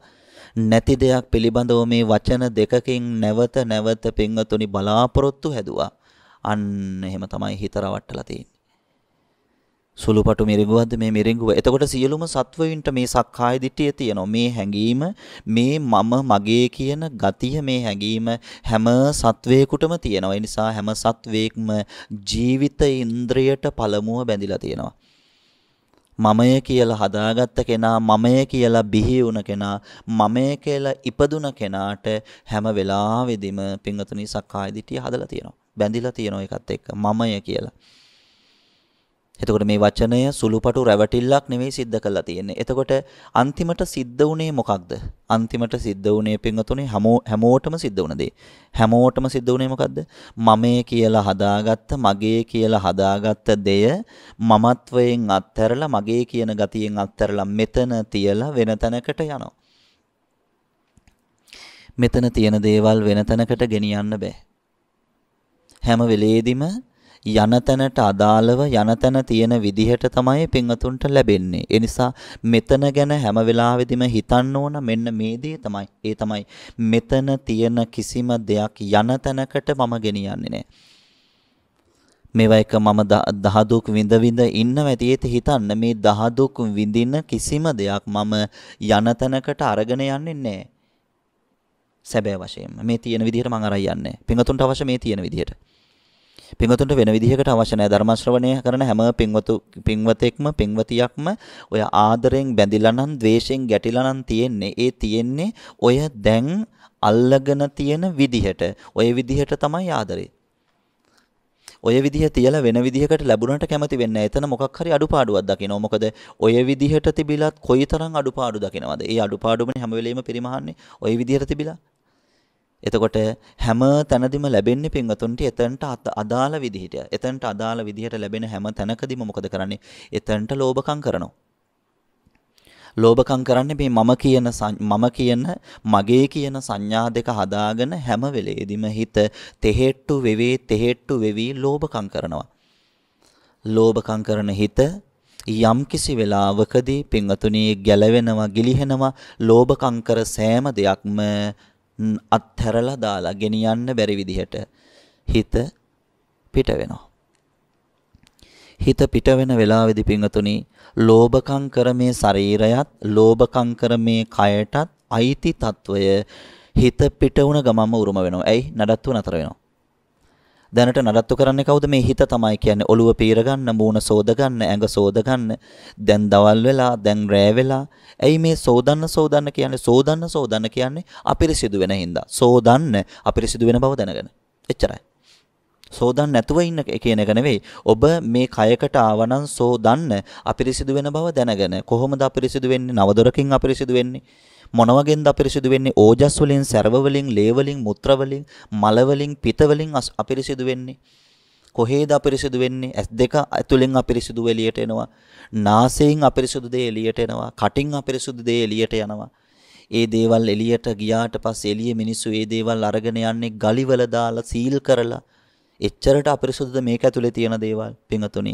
නැති දෙයක් පිළිබඳව මේ වචන දෙකකින් නැවත නැවත පින්වතුනි බලාපොරොත්තු හැදුවා. අන්න එහෙම තමයි හිත රවට්ටලා තියෙන්නේ. සුළුපටු මිරිඟුවක්ද මේ මිරිඟුව. එතකොට සියලුම සත්වයින්ට මේ සක්කාය දිට්ඨිය තියෙනවා. මේ හැඟීම, මේ මම මගේ කියන ගතිය මේ හැඟීම හැම සත්වයකටම තියෙනවා. ඒ නිසා හැම සත්වයකම ජීවිත ඉන්ද්‍රියට පළමුව බැඳිලා තියෙනවා. මමය කියලා හදාගත්ත කෙනා මමය කියලා බිහි වුණ කෙනා මමය කියලා ඉපදුන කෙනාට හැම වෙලාවෙදිම පින්වතුනි සක්කාය දිටිය හදලා තියෙනවා බැඳිලා තියෙනවා ඒකත් එක්ක මමය කියලා එතකොට මේ වචනය සුළුපටු රැවටිල්ලක් නෙවෙයි සිද්ධ කරලා තියෙන්නේ. එතකොට අන්තිමට සිද්ධ වුණේ මොකක්ද? අන්තිමට සිද්ධ වුණේ පින්වතුනි හැමෝටම සිද්ධ වුණ දේ. හැමෝටම සිද්ධ වුණේ මොකද්ද? මමේ කියලා හදාගත්ත, මගේ කියලා හදාගත්ත දෙය මමත්වයෙන් අත්හැරලා මගේ කියන ගතියෙන් අත්හැරලා මෙතන තියලා වෙන තැනකට යනවා. මෙතන තියෙන දේවල් වෙන තැනකට ගෙනියන්න බෑ. හැම වෙලේදීම යනතැනට අදාළව යනතැන තියෙන විදිහට තමයි පින්වතුන්ට ලැබෙන්නේ. ඒ නිසා මෙතන ගැන හැම වෙලාවෙදිම හිතන්න ඕන මෙන්න මේ දේ තමයි. ඒ තමයි මෙතන තියෙන කිසිම දෙයක් යනතැනකට මම ගෙනියන්නේ නැහැ. මේවා එක මම දහදුක් විඳ විඳ ඉන්නවා ඇතියෙත හිතන්න මේ දහදුක් විඳින කිසිම දෙයක් මම යන තැනකට අරගෙන යන්නේ නැහැ. සැබෑ වශයෙන්ම මේ තියෙන විදිහට මම අරන් යන්නේ. පින්වතුන්ට අවශ්‍ය මේ තියෙන විදිහට. පින්වතුන්ට වෙන විදිහකට අවශ්‍ය නැහැ ධර්ම ශ්‍රවණය කරන හැම පින්වතු පින්වතෙක්ම පින්වතියක්ම ඔය ආදරෙන් බැඳිලා නම් ද්වේෂෙන් ගැටිලා නම් තියෙන්නේ ඒ තියෙන්නේ ඔය දැන් අල්ලගෙන තියෙන විදිහට ඔය විදිහට තමයි ආදරේ ඔය විදිහ තියලා වෙන විදිහකට ලැබුණට කැමති වෙන්නේ නැහැ. එතන මොකක් හරි අඩුපාඩුවක් දකිනවා. මොකද ඔය විදිහට තිබිලත් කොයිතරම් අඩුපාඩු දකිනවද? ඒ අඩුපාඩුමනේ හැම වෙලෙම පරිමහන්නේ. ඔය විදිහට තිබිලා එතකොට හැම තැනදීම ලැබෙන්නේ පින්වතුන්ට එතනට අදාළ විදිහට. එතනට අදාළ විදිහට ලැබෙන හැම තැනකදීම මොකද කරන්නේ? එතනට ලෝභකම් කරනවා. ලෝභකම් කරන්නේ මේ මම කියන මම කියන මගේ කියන සංඥා දෙක හදාගෙන හැම වෙලේදීම හිත තෙහෙට්ටු වෙවි තෙහෙට්ටු වෙවි ලෝභකම් කරනවා. ලෝභකම් කරන හිත යම් කිසි වෙලාවකදී පින්වතුනි ගැලවෙනවා ගිලිහෙනවා ලෝභකම් කර සෑම දෙයක්ම අත්හැරලා දාලා ගෙනියන්න බැරි විදිහට හිත පිට වෙනවා. හිත පිට වෙන වෙලාවේදී පිංගතුනි ලෝභකම් කරමේ ශරීරයත් ලෝභකම් කරමේ කයටත් අයිති తত্ত্বය හිත පිට වුණ ගමම උරුම වෙනවා. ඇයි? නඩත්තු නතර වෙනවා. දැනට නඩත්තු කරන්නේ කවුද මේ හිත තමයි කියන්නේ ඔළුව පීර ගන්න මූණ සෝද ගන්න ඇඟ සෝද ගන්න දැන් දවල් වෙලා දැන් රෑ වෙලා ඇයි මේ සෝදන්න සෝදන්න කියන්නේ සෝදන්න සෝදන්න කියන්නේ අපිරිසිදු වෙන හින්දා සෝදන්න අපිරිසිදු වෙන බව දැනගෙන එච්චරයි සෝදන් නැතුව ඉන්න කියන එක නෙවෙයි. ඔබ මේ කයකට ආවනම් සෝදන්න අපිරිසිදු වෙන බව දැනගෙන කොහොමද අපිරිසිදු වෙන්නේ? නවදොරකින් අපිරිසිදු වෙන්නේ? මොන වගේන්ද අපිරිසිදු වෙන්නේ? ඕජස් වලින්, සර්ව වලින්, ලේ වලින්, මුත්‍ර වලින්, මල වලින්, පිත වලින් අපිරිසිදු වෙන්නේ? කොහේද අපිරිසිදු වෙන්නේ S2 ඇතුලෙන් අපිරිසිදු එළියට එනවා නාසයෙන් අපිරිසිදු දේ එළියට එනවා කටින් අපිරිසිදු දේ එළියට යනවා ඒ දේවල් එළියට ගියාට පස්සේ එළියේ මිනිස්සු ඒ දේවල් අරගෙන යන්නේ ගලිවල දාලා සීල් කරලා එච්චරට අපිරිසුදුද මේක ඇතුලේ තියෙන දේවල් පිංගතුනි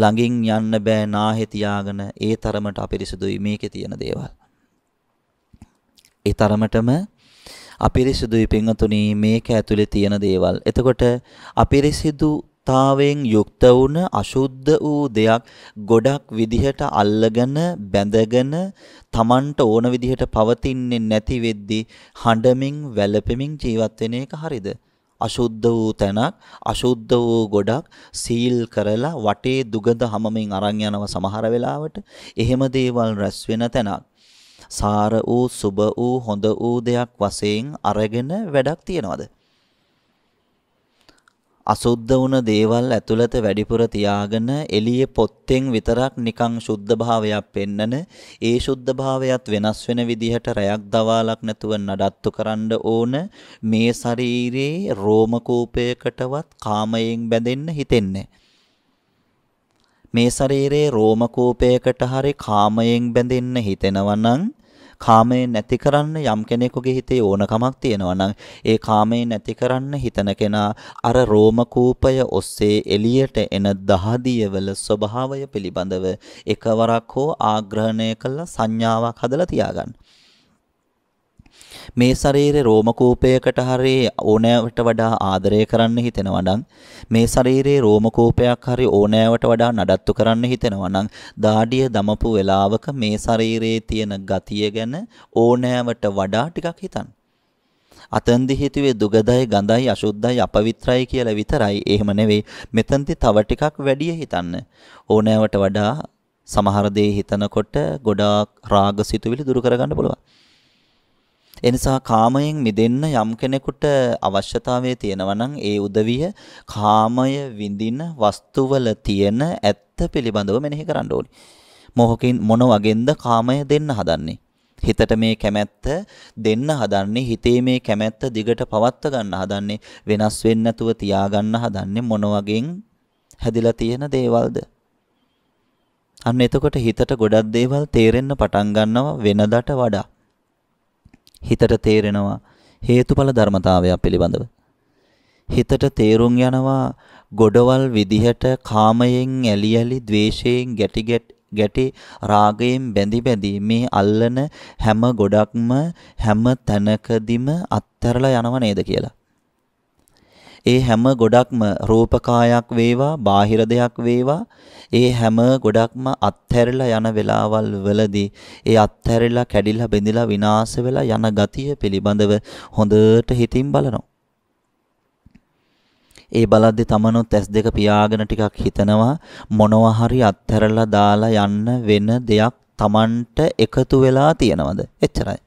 ළඟින් යන්න බෑ නාහේ තියාගෙන ඒ තරමට අපිරිසුදුයි මේකේ තියෙන දේවල් ඒ තරමටම අපිරිසුදුයි පිංගතුනි මේක ඇතුලේ තියෙන දේවල් එතකොට අපිරිසිදුතාවයෙන් යුක්ත වුණ අශුද්ධ වූ දෙයක් ගොඩක් විදිහට අල්ලගෙන බැඳගෙන තමන්ට ඕන විදිහට පවතින්නේ නැති වෙද්දී හඬමින් වැළපෙමින් ජීවත් වෙන එක හරිද? අශුද්ධ වූ තැනක් අශුද්ධ වූ ගොඩක් සීල් කරලා වටේ දුගඳ හැමමින් අරන් යනවා සමහර වෙලාවට එහෙම දේවල් රැස් වෙන තැනක් සාර වූ සුබ වූ හොඳ වූ දෙයක් වශයෙන් අරගෙන වැඩක් තියනවාද අසුද්ධ වුණ දේවල් ඇතුළත වැඩිපුර තියාගෙන එළියේ පොත්තෙන් විතරක් නිකං සුද්ධ භාවයක් පෙන්නන ඒ සුද්ධ භාවයත් වෙනස් වෙන විදිහට රැයක් දවාලක් නැතුව නඩත්තු කරන්න ඕන මේ ශරීරයේ රෝම කූපයකටවත් කාමයෙන් බැඳෙන්න හිතෙන්නේ මේ ශරීරයේ රෝම කූපයකට හරි කාමයෙන් බැඳෙන්න හිතෙනවා නම් කාමයෙන් නැති කරන්න යම් කෙනෙකුගේ හිතේ ඕනකමක් තියෙනවා නම් ඒ කාමයෙන් නැති කරන්න හිතන කෙනා අර රෝම කූපය ඔස්සේ එළියට එන දහදියවල ස්වභාවය පිළිබඳව එකවරක් හෝ ආග්‍රහණය කළ සංඥාවක් හදලා තියාගන්න. මේ ශරීරේ රෝම කූපයකට හරි ඕනෑවට වඩා ආදරය කරන්න හිතෙනවා නම් මේ ශරීරේ රෝම කූපයක් හරි ඕනෑවට වඩා නඩත්තු කරන්න හිතෙනවා නම් දාඩිය දමපු වෙලාවක මේ ශරීරයේ තියෙන ගතිය ගැන ඕනෑවට වඩා ටිකක් හිතන්න. අතෙන්දි හිතුවේ දුගදයි ගඳයි අශුද්ධයි අපවිත්‍රයි කියලා විතරයි එහෙම නෙවෙයි මෙතෙන්ති තව ටිකක් වැඩිය හිතන්න ඕනෑවට වඩා සමහර දේ හිතනකොට ගොඩාක් රාග සිතුවිලි දුරු කරගන්න පුළුවන් එනිසා කාමයෙන් මිදෙන්න යම් කෙනෙකුට අවශ්‍යතාවය තියෙනවා නම් ඒ උදවිය කාමය විඳින වස්තුවල තියෙන ඇත්ත පිළිබඳව මෙනෙහි කරන්න ඕනි. මොහකින් මොන වගෙන්ද කාමය දෙන්න හදන්නේ? හිතට මේ කැමැත්ත දෙන්න හදන්නේ හිතේ මේ කැමැත්ත දිගට පවත්ව ගන්න හදන්නේ වෙනස් වෙන්නේ නැතුව තියා ගන්න හදන්නේ මොන වගෙන් හැදිලා තියෙන දේවල්ද? අන්න එතකොට හිතට ගොඩක් දේවල් තේරෙන්න පටන් ගන්නවා වෙනදට වඩා. හිතට තේරෙනවා හේතුඵල ධර්මතාවය පිළිබඳව. හිතට තේරුම් යනවා ගොඩවල් විදිහට කාමයෙන් ඇලි ඇලි ද්වේෂයෙන් ගැටි ගැටි රාගයෙන් බැඳි බැඳි මේ අල්ලන හැම ගොඩක්ම හැම තැනකදීම අත්හැරලා යනව නේද කියලා. ඒ හැම ගොඩක්ම රූපකායක් වේවා බාහිර දෙයක් වේවා ඒ හැම ගොඩක්ම අත්හැරලා යන වෙලාවල් වලදී ඒ අත්හැරලා කැඩිලා බෙඳිලා විනාශ වෙලා යන ගතිය පිළිබඳව හොඳට හිතින් බලනවා ඒ බලද්දි තමනුත් S2 පියාගෙන ටිකක් හිතනවා මොනවා හරි අත්හැරලා දාලා යන්න වෙන දෙයක් Tamanට එකතු වෙලා තියෙනවද? එච්චරයි.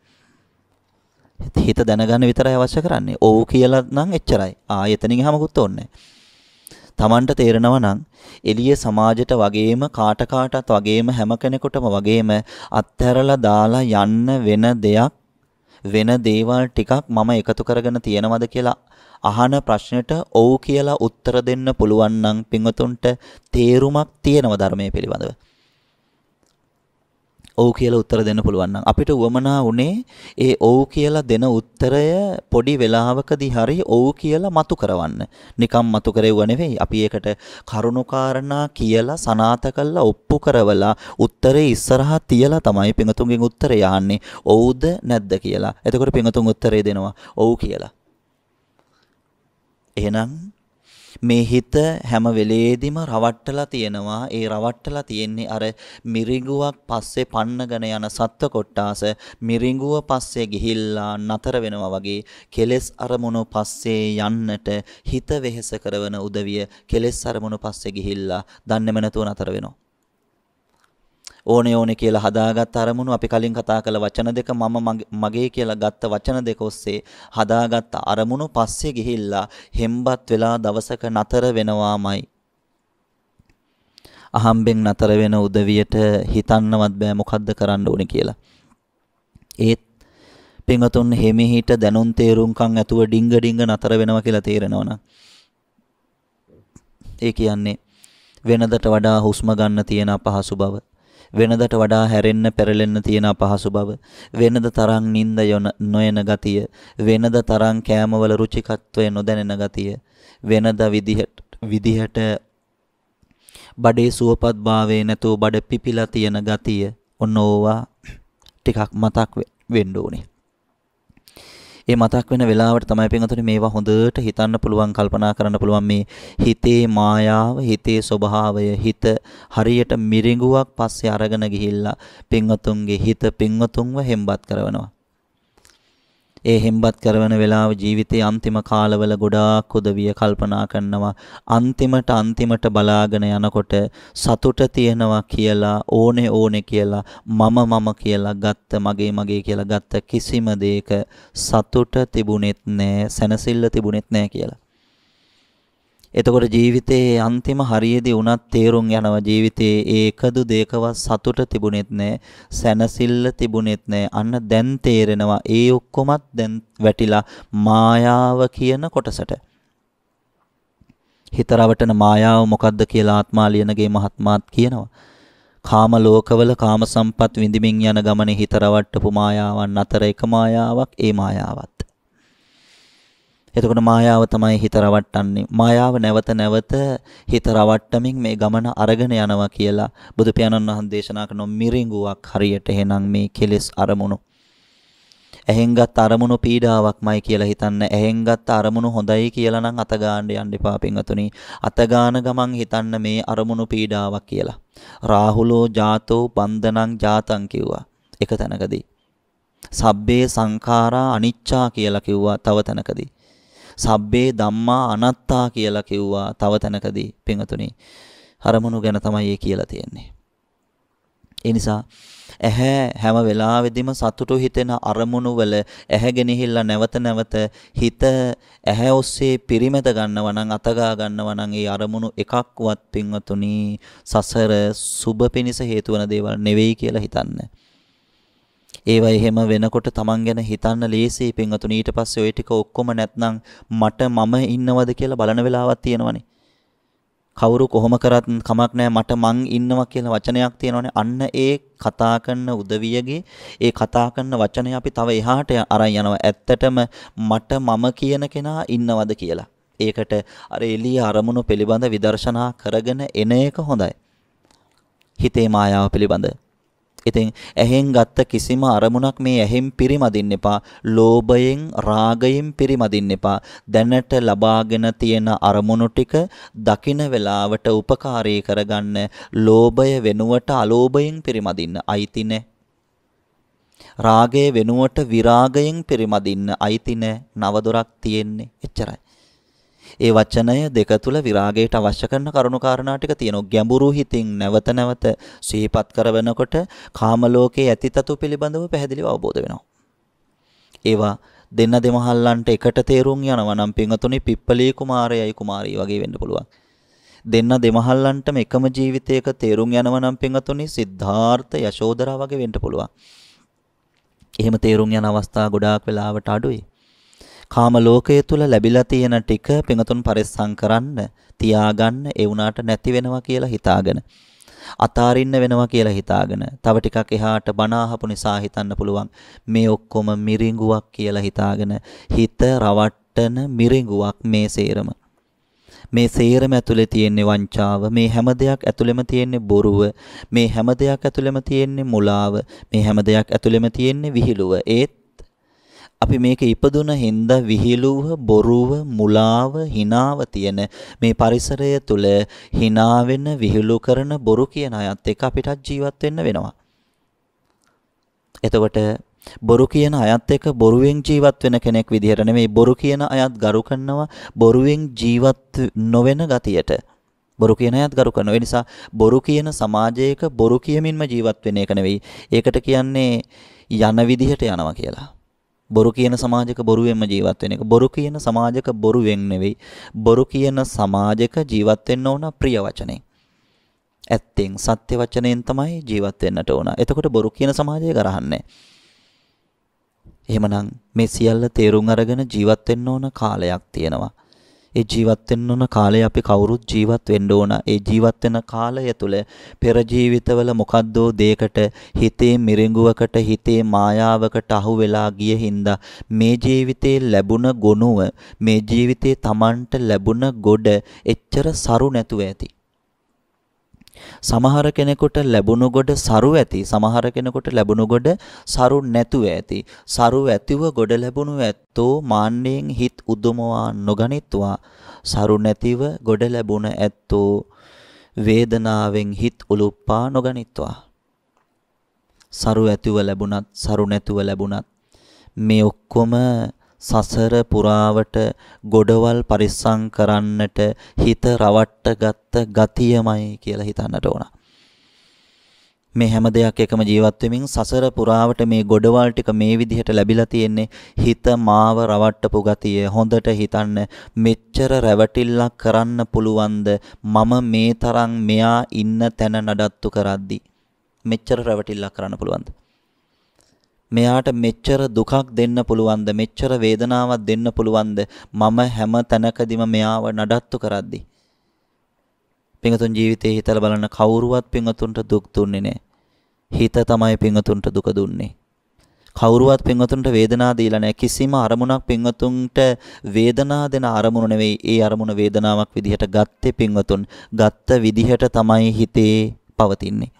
හිත දැනගන්න විතරයි අවශ්‍ය කරන්නේ. ඕ කියලා නම් එච්චරයි. ආයතනින් හැමකුත් ඕනේ තමන්ට තේරෙනවා නම් එළිය සමාජයට වගේම කාට කාටත් වගේම හැම කෙනෙකුටම වගේම අත්හැරලා දාලා යන්න වෙන දෙයක් වෙන දේවල් ටිකක් මම එකතු කරගෙන තියෙනවද කියලා අහන ප්‍රශ්නෙට ඔව් කියලා උත්තර දෙන්න පුළුවන් නම් පින්වතුන්ට තේරුමක් තියෙනව ධර්මයේ පිළිබඳව. ඔව් කියලා උත්තර දෙන්න පුළුවන් නම් අපිට වමනා උනේ ඒ ඔව් කියලා දෙන උත්තරය පොඩි වෙලාවකදී හරි ඔව් කියලා මතු කරවන්න. නිකම් මතු කරෙව්ව නෙවෙයි. අපි ඒකට කරුණාකාරණා කියලා සනාත කළා ඔප්පු කරවලා උත්තරේ ඉස්සරහා තියලා තමයි පිඟතුන්ගෙන් උත්තරය යන්නේ. ඔව්ද නැද්ද කියලා. එතකොට පිඟතුන් උත්තරේ දෙනවා ඔව් කියලා. එහෙනම් මේ හිත හැම වෙලේදීම රවට්ටලා තියෙනවා. ඒ රවට්ටලා තියෙන්නේ අර මිරිඟුවක් පස්සේ පන්නගෙන යන සත්ව කොට්ටාස මිරිඟුව පස්සේ ගිහිල්ලා නතර වෙනවා වගේ කෙලෙස් අරමුණු පස්සේ යන්නට හිත වෙහෙස කරන උදවිය කෙලෙස් අරමුණු පස්සේ ගිහිල්ලා දන්නේම නැතුව නතර වෙනවා. ඕනේ ඕනේ කියලා හදාගත් අරමුණු අපි කලින් කතා කළ වචන දෙක මම මගේ කියලා ගත්ත වචන දෙක ඔස්සේ හදාගත් අරමුණු පස්සේ ගිහිල්ලා හෙම්බත් වෙලා දවසක නතර වෙනවාමයි. අහම්බෙන් නතර වෙන උදවියට හිතන්නවත් බෑ මොකද්ද කරන්න ඕනේ කියලා. ඒත් පින්වතුන් හිමිහිට දැනුම් තේරුම්කම් ඇතුව ඩිංග ඩිංග නතර වෙනවා කියලා තේරෙනවනම් ඒ කියන්නේ වෙනදට වඩා හුස්ම ගන්න තියෙන අපහසු බව වෙනදට වඩා හැරෙන්න පෙරලෙන්න තියෙන අපහසු බව වෙනද තරම් නිින්ද නොයන ගතිය වෙනද තරම් කෑමවල රුචිකත්වය නොදැනෙන ගතිය වෙනද විදිහට විදිහට බඩේ සුවපත්භාවයේ නැතුව බඩ පිපිලා තියෙන ගතිය ඔන්න ඕවා ටිකක් මතක් වෙන්න ඕනේ ඒ මතක් වෙන වෙලාවට තමයි පින්වතුනි මේවා හොඳට හිතන්න පුළුවන් කල්පනා කරන්න පුළුවන් මේ හිතේ මායාව හිතේ ස්වභාවය හිත හරියට මිරිඟුවක් පස්සේ අරගෙන ගිහිල්ලා පින්වතුන්ගේ හිත පින්වතුන්ව හෙම්බත් කරනවා ඒ හෙම්බත් කරවන වෙලාව ජීවිතයේ අන්තිම කාලවල ගොඩාක් උදවිය කල්පනා කරනවා අන්තිමට අන්තිමට බලාගෙන යනකොට සතුට තියෙනවා කියලා ඕනේ ඕනේ කියලා මම මම කියලා ගත්ත මගේ මගේ කියලා ගත්ත කිසිම දෙයක සතුට තිබුණෙත් නැහැ සැනසෙල්ල තිබුණෙත් නැහැ කියලා එතකොට ජීවිතයේ අන්තිම හරියේදී උනත් තේරුම් යනවා ජීවිතයේ ඒකදු දෙකවත් සතුට තිබුණෙත් නෑ සැනසෙල්ල තිබුණෙත් නෑ අන්න දැන් තේරෙනවා ඒ ඔක්කොමත් දැන් වැටිලා මායාව කියන කොටසට හිතරවටන මායාව මොකද්ද කියලා ආත්මාලියනගේ මහත්මාත් කියනවා කාම ලෝකවල කාම සම්පත් විඳිමින් යන ගමනේ හිත රවට්ටපු මායාවන් අතර එක මායාවක් ඒ මායාවත්. එතකොට මායාව තමයි හිත රවට්ටන්නේ. මායාව නැවත නැවත හිත රවට්ටමින් මේ ගමන අරගෙන යනවා කියලා බුදු පියාණන් වහන්සේ දේශනා කරන මිරිඟුවක් හරියට එහෙනම් මේ කෙලෙස් අරමුණු. ඇහෙන්ගත් අරමුණු පීඩාවක්මයි කියලා හිතන්න. ඇහෙන්ගත් අරමුණු හොඳයි කියලා නම් අත ගන්න යන්න එපා පින්වතුනි. අත ගාන ගමන් හිතන්න මේ අරමුණු පීඩාවක් කියලා. රාහුලෝ ජාතෝ බන්ධනං ජාතං කිව්වා. එක තැනකදී. සබ්බේ සංඛාරා අනිච්චා කියලා කිව්වා තව තැනකදී. සබ්බේ ධම්මා අනත්තා කියලා කිව්වා තව තැනකදී පින්වතුනි. අරමුණු ගැන තමයි ඒ කියලා තියෙන්නේ. ඒ නිසා ඇහැ හැම වෙලාවෙදිම සතුටු හිතෙන අරමුණු වල ඇහැ ගෙනහිල්ලා නැවත නැවත හිත ඇහැ ඔස්සේ පිරිමැද ගන්නවා නම් අතගා ගන්නවා නම් ඒ අරමුණු එකක්වත් පින්වතුනි සසර සුබ පිනිස හේතු වන දේවල් නෙවෙයි කියලා හිතන්න. ඒවා එහෙම වෙනකොට Taman ගැන හිතන්න ලේසියි පින්වතුනි. ඊට පස්සේ ওই ටික ඔක්කොම නැත්නම් මට මම ඉන්නවද කියලා බලන වෙලාවක් තියෙනවනේ. කවුරු කොහොම කරත් කමක් නැහැ මට මං ඉන්නවා කියලා වචනයක් තියෙනවනේ අන්න ඒ කතා කරන උදවියගේ ඒ කතා කරන වචනය අපි තව එහාට අරන් යනවා ඇත්තටම මට මම කියන කෙනා ඉන්නවද කියලා ඒකට අර එළිය අරමුණු පිළිබඳ විදර්ශනා කරගෙන එන එක හොඳයි හිතේ මායාව පිළිබඳ ඉතින් ඇහෙන් ගත්ත කිසිම අරමුණක් මේ ඇහෙන් පිරිමදින්න එපා. ලෝභයෙන්, රාගයෙන් පිරිමදින්න එපා. දැනට ලබාගෙන තියෙන අරමුණු ටික දකින වෙලාවට උපකාරී කරගන්න ලෝභය වෙනුවට අලෝභයෙන් පිරිමදින්න අයිති නැහැ. රාගය වෙනුවට විරාගයෙන් පිරිමදින්න අයිති නැ නවදොරක් තියෙන්නේ එච්චරයි ඒ වචනය දෙක තුල විරාගයට අවශ්‍ය කරන කරුණු කාරණා ටික තියෙනවා. ගැඹුරු හිතින් නැවත නැවත සිහිපත් කරවනකොට කාම ලෝකයේ ඇතිතතු පිළිබඳව පැහැදිලිව අවබෝධ වෙනවා. ඒවා දෙන්න දෙමහල්ලන්ට එකට තේරුම් යනවා නම් පින්වතුනි පිප්පලී කුමාරයයි කුමාරී වගේ වෙන්න පුළුවන්. දෙන්න දෙමහල්ලන්ටම එකම ජීවිතයක තේරුම් යනවා නම් පින්වතුනි සිද්ධාර්ථ යශෝදරා වගේ වෙන්න පුළුවන්. එහෙම තේරුම් යන අවස්ථා ගොඩාක් වෙලාවට අඩුයි. කාම ලෝකයේ තුල ලැබිලා තියෙන ටික පිඟතුන් පරිස්සම් කරන්න, තියාගන්න ඒ වුණාට නැති වෙනවා කියලා හිතාගෙන. අතාරින්න වෙනවා කියලා හිතාගෙන තව ටිකක් එහාට බණ අහපු නිසා හිතන්න පුළුවන් මේ ඔක්කොම මිරිඟුවක් කියලා හිතාගෙන හිත රවට්ටන මිරිඟුවක් මේ සේරම මේ සේරම ඇතුලේ තියෙන වංචාව මේ හැම දෙයක් ඇතුලේම තියෙන බොරුව මේ හැම දෙයක් ඇතුලේම තියෙන මුලාව මේ හැම දෙයක් ඇතුලේම තියෙන විහිළුව ඒත් අපි මේක ඉපදුන හින්දා විහිළුව, බොරුව, මුලාව, හිනාව තියෙන මේ පරිසරය තුල hina වෙන, විහිළු කරන, බොරු කියන අයත් එක්ක අපිටත් ජීවත් වෙන්න වෙනවා. එතකොට බොරු කියන අයත් එක්ක බොරුවෙන් ජීවත් වෙන කෙනෙක් විදිහට නෙමෙයි බොරු කියන අයත් ගරු කරනවා බොරුවෙන් ජීවත් නොවන ගතියට. බොරු කියන අයත් ගරු කරනවා. ඒ නිසා බොරු කියන සමාජයක බොරු කියමින්ම ජීවත් වෙන එක නෙවෙයි. ඒකට කියන්නේ යන විදිහට යනවා කියලා. බොරු කියන සමාජයක බොරුවෙන්ම ජීවත් වෙන එක. බොරු කියන සමාජයක බොරුවෙන් නෙවෙයි. බොරු කියන සමාජයක ජීවත් වෙන්න ඕන ප්‍රිය වචනේ. ඇත්තෙන් සත්‍ය වචනෙන් තමයි ජීවත් වෙන්නට ඕන. එතකොට බොරු කියන සමාජය කරහන්නේ. එහෙමනම් මේ සියල්ල තේරුම් අරගෙන ජීවත් වෙන්න ඕන කාලයක් තියෙනවා. ඒ ජීවත් වෙන්න ඕන කාලේ අපි කවුරුත් ජීවත් වෙන්න ඕන. ඒ ජීවත් වෙන කාලය තුල පෙර ජීවිතවල මොකද්දෝ දෙයකට හිතේ මිරිඟුවකට හිතේ මායාවකට අහු වෙලා ගිය හින්දා මේ ජීවිතේ ලැබුණ ගොනුව මේ ජීවිතේ Tamanට ලැබුණ ගොඩ එච්චර සරු නැතුව ඇති. සමහර කෙනෙකුට ලැබුණු ගොඩ සරු ඇති සමහර කෙනෙකුට ලැබුණු ගොඩ සරු නැතුව ඇති සරු ඇතිව ගොඩ ලැබුණු ඇත්තෝ මාන්නයෙන් හිත් උදුමවා නොගනිත්වා සරු නැතිව ගොඩ ලැබුණ ඇත්තෝ වේදනාවෙන් හිත් උලුප්පා නොගනිත්වා සරු ඇතිව ලැබුණත් සරු නැතුව ලැබුණත් මේ ඔක්කොම සසර පුරාවට ගොඩවල් පරිස්සම් කරන්නට හිත රවට්ට ගත්ත ගතියමයි කියලා හිතන්නට ඕන. මේ හැම දෙයක් එකම ජීවත් වෙමින් සසර පුරාවට මේ ගොඩවල් ටික මේ විදිහට ලැබිලා තියෙන්නේ හිත මාව රවට්ටපු ගතිය හොඳට හිතන්න මෙච්චර රැවටිල්ලක් කරන්න පුළුවන්ද මම මේ තරම් මෙයා ඉන්න තැන නඩත්තු කරද්දි මෙච්චර රැවටිල්ලක් කරන්න පුළුවන්ද මෙයාට මෙච්චර දුකක් දෙන්න පුළුවන්ද මෙච්චර වේදනාවක් දෙන්න පුළුවන්ද මම හැම තැනකදීම මෙයාව නඩත්තු කරද්දි පිඟතුන් ජීවිතේ හිතලා බලන කවුරුවත් පිඟතුන්ට දුක් දුන්නේ නැහැ හිත තමයි පිඟතුන්ට දුක දුන්නේ කවුරුවත් පින්වතුන්ට වේදනාව දීලා නැහැ කිසිම අරමුණක් පින්වතුන්ට වේදනාව දෙන අරමුණ නෙවෙයි ඒ අරමුණ වේදනාවක් විදිහට ගත්තේ පින්වතුන් ගත්ත විදිහට තමයි හිතේ පවතින්නේ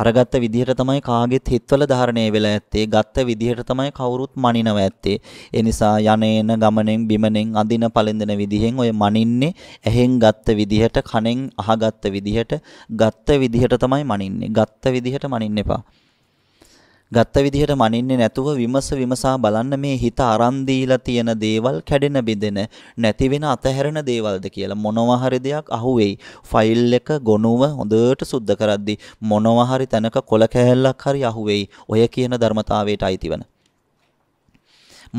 අරගත්ත විදිහට තමයි කාගෙත් හිතවල ධාරණය වෙලා ඇත්තේ. ගත්ත විදිහට තමයි කවුරුත් මනිනව ඇත්තේ. ඒ නිසා යනේන ගමනෙන් බිමනෙන් අඳින පළඳින විදිහෙන් ඔය මනින්නේ ඇහෙන් ගත්ත විදිහට කනෙන් අහගත්ත විදිහට ගත්ත විදිහට තමයි මනින්නේ. ගත්ත විදිහට මනින්න එපා. ගත්ත විදිහට මනින්නේ නැතුව විමස විමසා බලන්න මේ හිත අරන් දීලා තියෙන දේවල් කැඩෙන බිඳෙන නැති වෙන අතහැරෙන දේවල්ද කියලා මොනවා හරි දෙයක් අහුවෙයි ෆයිල් එක ගොනුව හොඳට සුද්ධ කරද්දී මොනවා හරි තැනක කොළ කෑල්ලක් හරි අහුවෙයි ඔය කියන ධර්මතාවයට අයිතිවන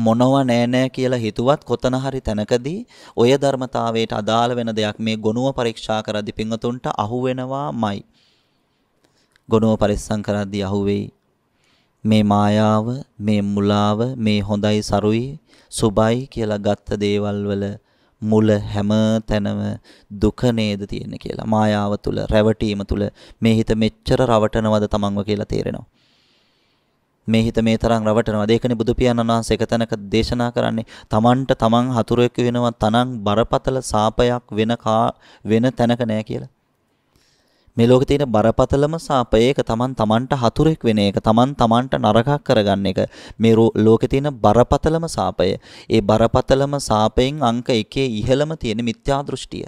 මොනව නෑ නෑ කියලා හිතුවත් කොතන හරි තැනකදී ඔය ධර්මතාවයට අදාළ වෙන දෙයක් මේ ගොනුව පරීක්ෂා කරද්දී පින්වතුන්ට අහුවෙනවාමයි ගොනුව පරිස්සම් කරද්දී අහුවෙයි මේ මායාව, මේ මුලාව, මේ හොඳයි සරුයි, සුබයි කියලා ගත්ත දේවල් වල මුල හැම තැනම දුක නේද තියෙන්නේ කියලා. මායාව තුල, රැවටීම තුල මේ හිත මෙච්චර රවටනවද තමන්ව කියලා තේරෙනවා. මේ හිත මේ තරම් රවටනවාද ඒකනේ බුදු පියාණන් වහන්සේ එක තැනක දේශනා කරන්නේ තමන්ට තමන් හතුරෙක් වෙනවා තනං බරපතල සාපයක් වෙන වෙන තැනක නෑ කියලා. මේ ලෝකේ තියෙන බරපතලම සාපය ඒක තමන් තමන්ට හතුරෙක් වෙන එක තමන් තමන්ට නරකක් කරගන්න එක මේ ලෝකේ තියෙන බරපතලම සාපය ඒ බරපතලම සාපයෙන් අංක 1 ඉහළම තියෙන මිත්‍යා දෘෂ්ටිය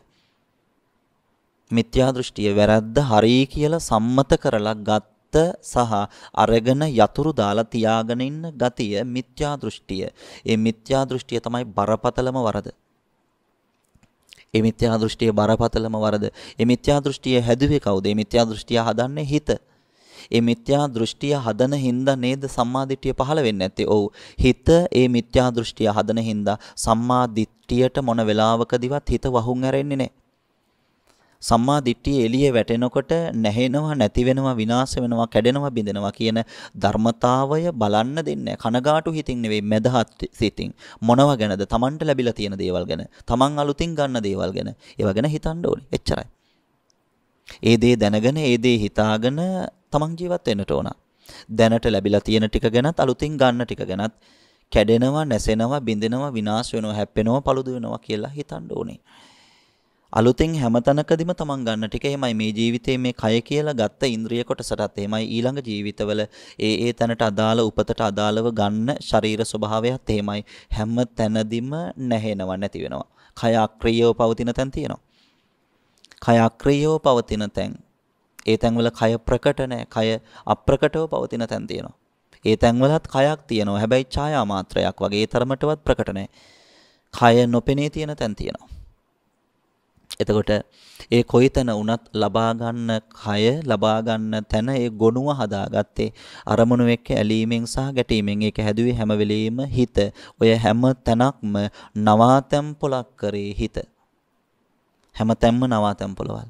මිත්‍යා දෘෂ්ටිය වැරද්ද හරි කියලා සම්මත කරලා ගත් සහ අරගෙන යතුරු දාලා තියාගෙන ඉන්න ගතිය මිත්‍යා දෘෂ්ටිය. ඒ මිත්‍යා දෘෂ්ටිය තමයි බරපතලම වරද. ඒ මිත්‍යා දෘෂ්ටියේ බරපතලම වරද. ඒ මිත්‍යා දෘෂ්ටිය හැදුවේ කවුද? ඒ මිත්‍යා දෘෂ්ටිය හදන්නේ හිත. ඒ මිත්‍යා දෘෂ්ටිය හදන හින්දා නේද සම්මාදිට්ඨිය පහළ වෙන්නේ නැත්තේ. ඔව්. හිත ඒ මිත්‍යා දෘෂ්ටිය හදන හින්දා සම්මාදිට්ඨියට මොන වෙලාවකදීවත් හිත වහුන් ඇරෙන්නේ නැහැ. සම්මා දිට්ඨිය එළියේ වැටෙනකොට නැහෙනවා නැති වෙනවා විනාශ වෙනවා කැඩෙනවා බිඳෙනවා කියන ධර්මතාවය බලන්න දෙන්නේ කනගාටු හිතින් නෙවෙයි මෙදහත් සිතින් මොනව ගැනද Tamanට ලැබිලා තියෙන දේවල් ගැන Taman අලුතින් ගන්න දේවල් ගැන ඒව ගැන හිතන්න ඕනේ එච්චරයි ඒ දේ දැනගෙන ඒ දේ හිතාගෙන Taman ජීවත් වෙන්නට ඕන දැනට ලැබිලා තියෙන ටික ගැනත් අලුතින් ගන්න ටික ගැනත් කැඩෙනවා නැසෙනවා බිඳෙනවා විනාශ වෙනවා හැප්පෙනවා paludu වෙනවා කියලා හිතන්න ඕනේ අලුතෙන් හැමතැනකදීම තමන් ගන්න ටික එහෙමයි මේ ජීවිතේ මේ කය කියලා ගත්ත ඉන්ද්‍රිය කොටසටත් එහෙමයි ඊළඟ ජීවිතවල ඒ ඒ තැනට අදාළ උපතට අදාළව ගන්න ශරීර ස්වභාවයත් එහෙමයි හැම තැනදීම නැහෙනව නැති වෙනවා. කය අක්‍රීයව පවතින තැන් තියෙනවා. කය අක්‍රීයව පවතින තැන් ඒ තැන්වල කය ප්‍රකට නැහැ. කය අප්‍රකටව පවතින තැන් තියෙනවා. ඒ තැන්වලත් කයක් තියෙනවා. හැබැයි ඡායා මාත්‍රයක් වගේ තරමටවත් ප්‍රකට නැහැ. කය නොපෙනේ තියෙන තැන් තියෙනවා. එතකොට ඒ කොයිතන වුණත් ලබා ගන්න කය ලබා ගන්න තැන ඒ ගොනුව හදාගත්තේ අරමුණු එක්ක ඇලීමෙන් සහ ගැටීමෙන් ඒක හැදුවේ හැම වෙලෙම හිත ඔය හැම තැනක්ම නවාතම් පොලක් කරේ හිත හැම තැම්ම නවාතම් පොලවල්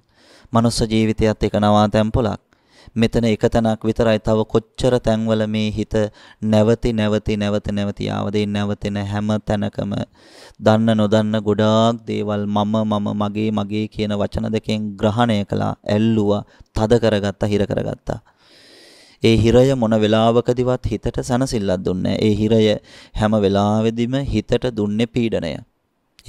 මනුස්ස ජීවිතයත් එක නවාතම් පොලක් මෙතන එක තැනක් විතරයි තව කොච්චර තැන්වල මේ හිත නැවති නැවති නැවත නැවති ආවද නැවතෙන හැම තැනකම දන්න නොදන්න ගොඩාක් දේවල් මම මම මගේ මගේ කියන වචන දෙකෙන් ග්‍රහණය කළා ඇල්ලුවා තද කරගත්තා හිර කරගත්තා ඒ හිරය මොන වෙලාවකදිවත් හිතට සනසිල්ලක් දුන්නේ ඒ හිරය හැම වෙලාවෙදිම හිතට දුන්නේ පීඩනය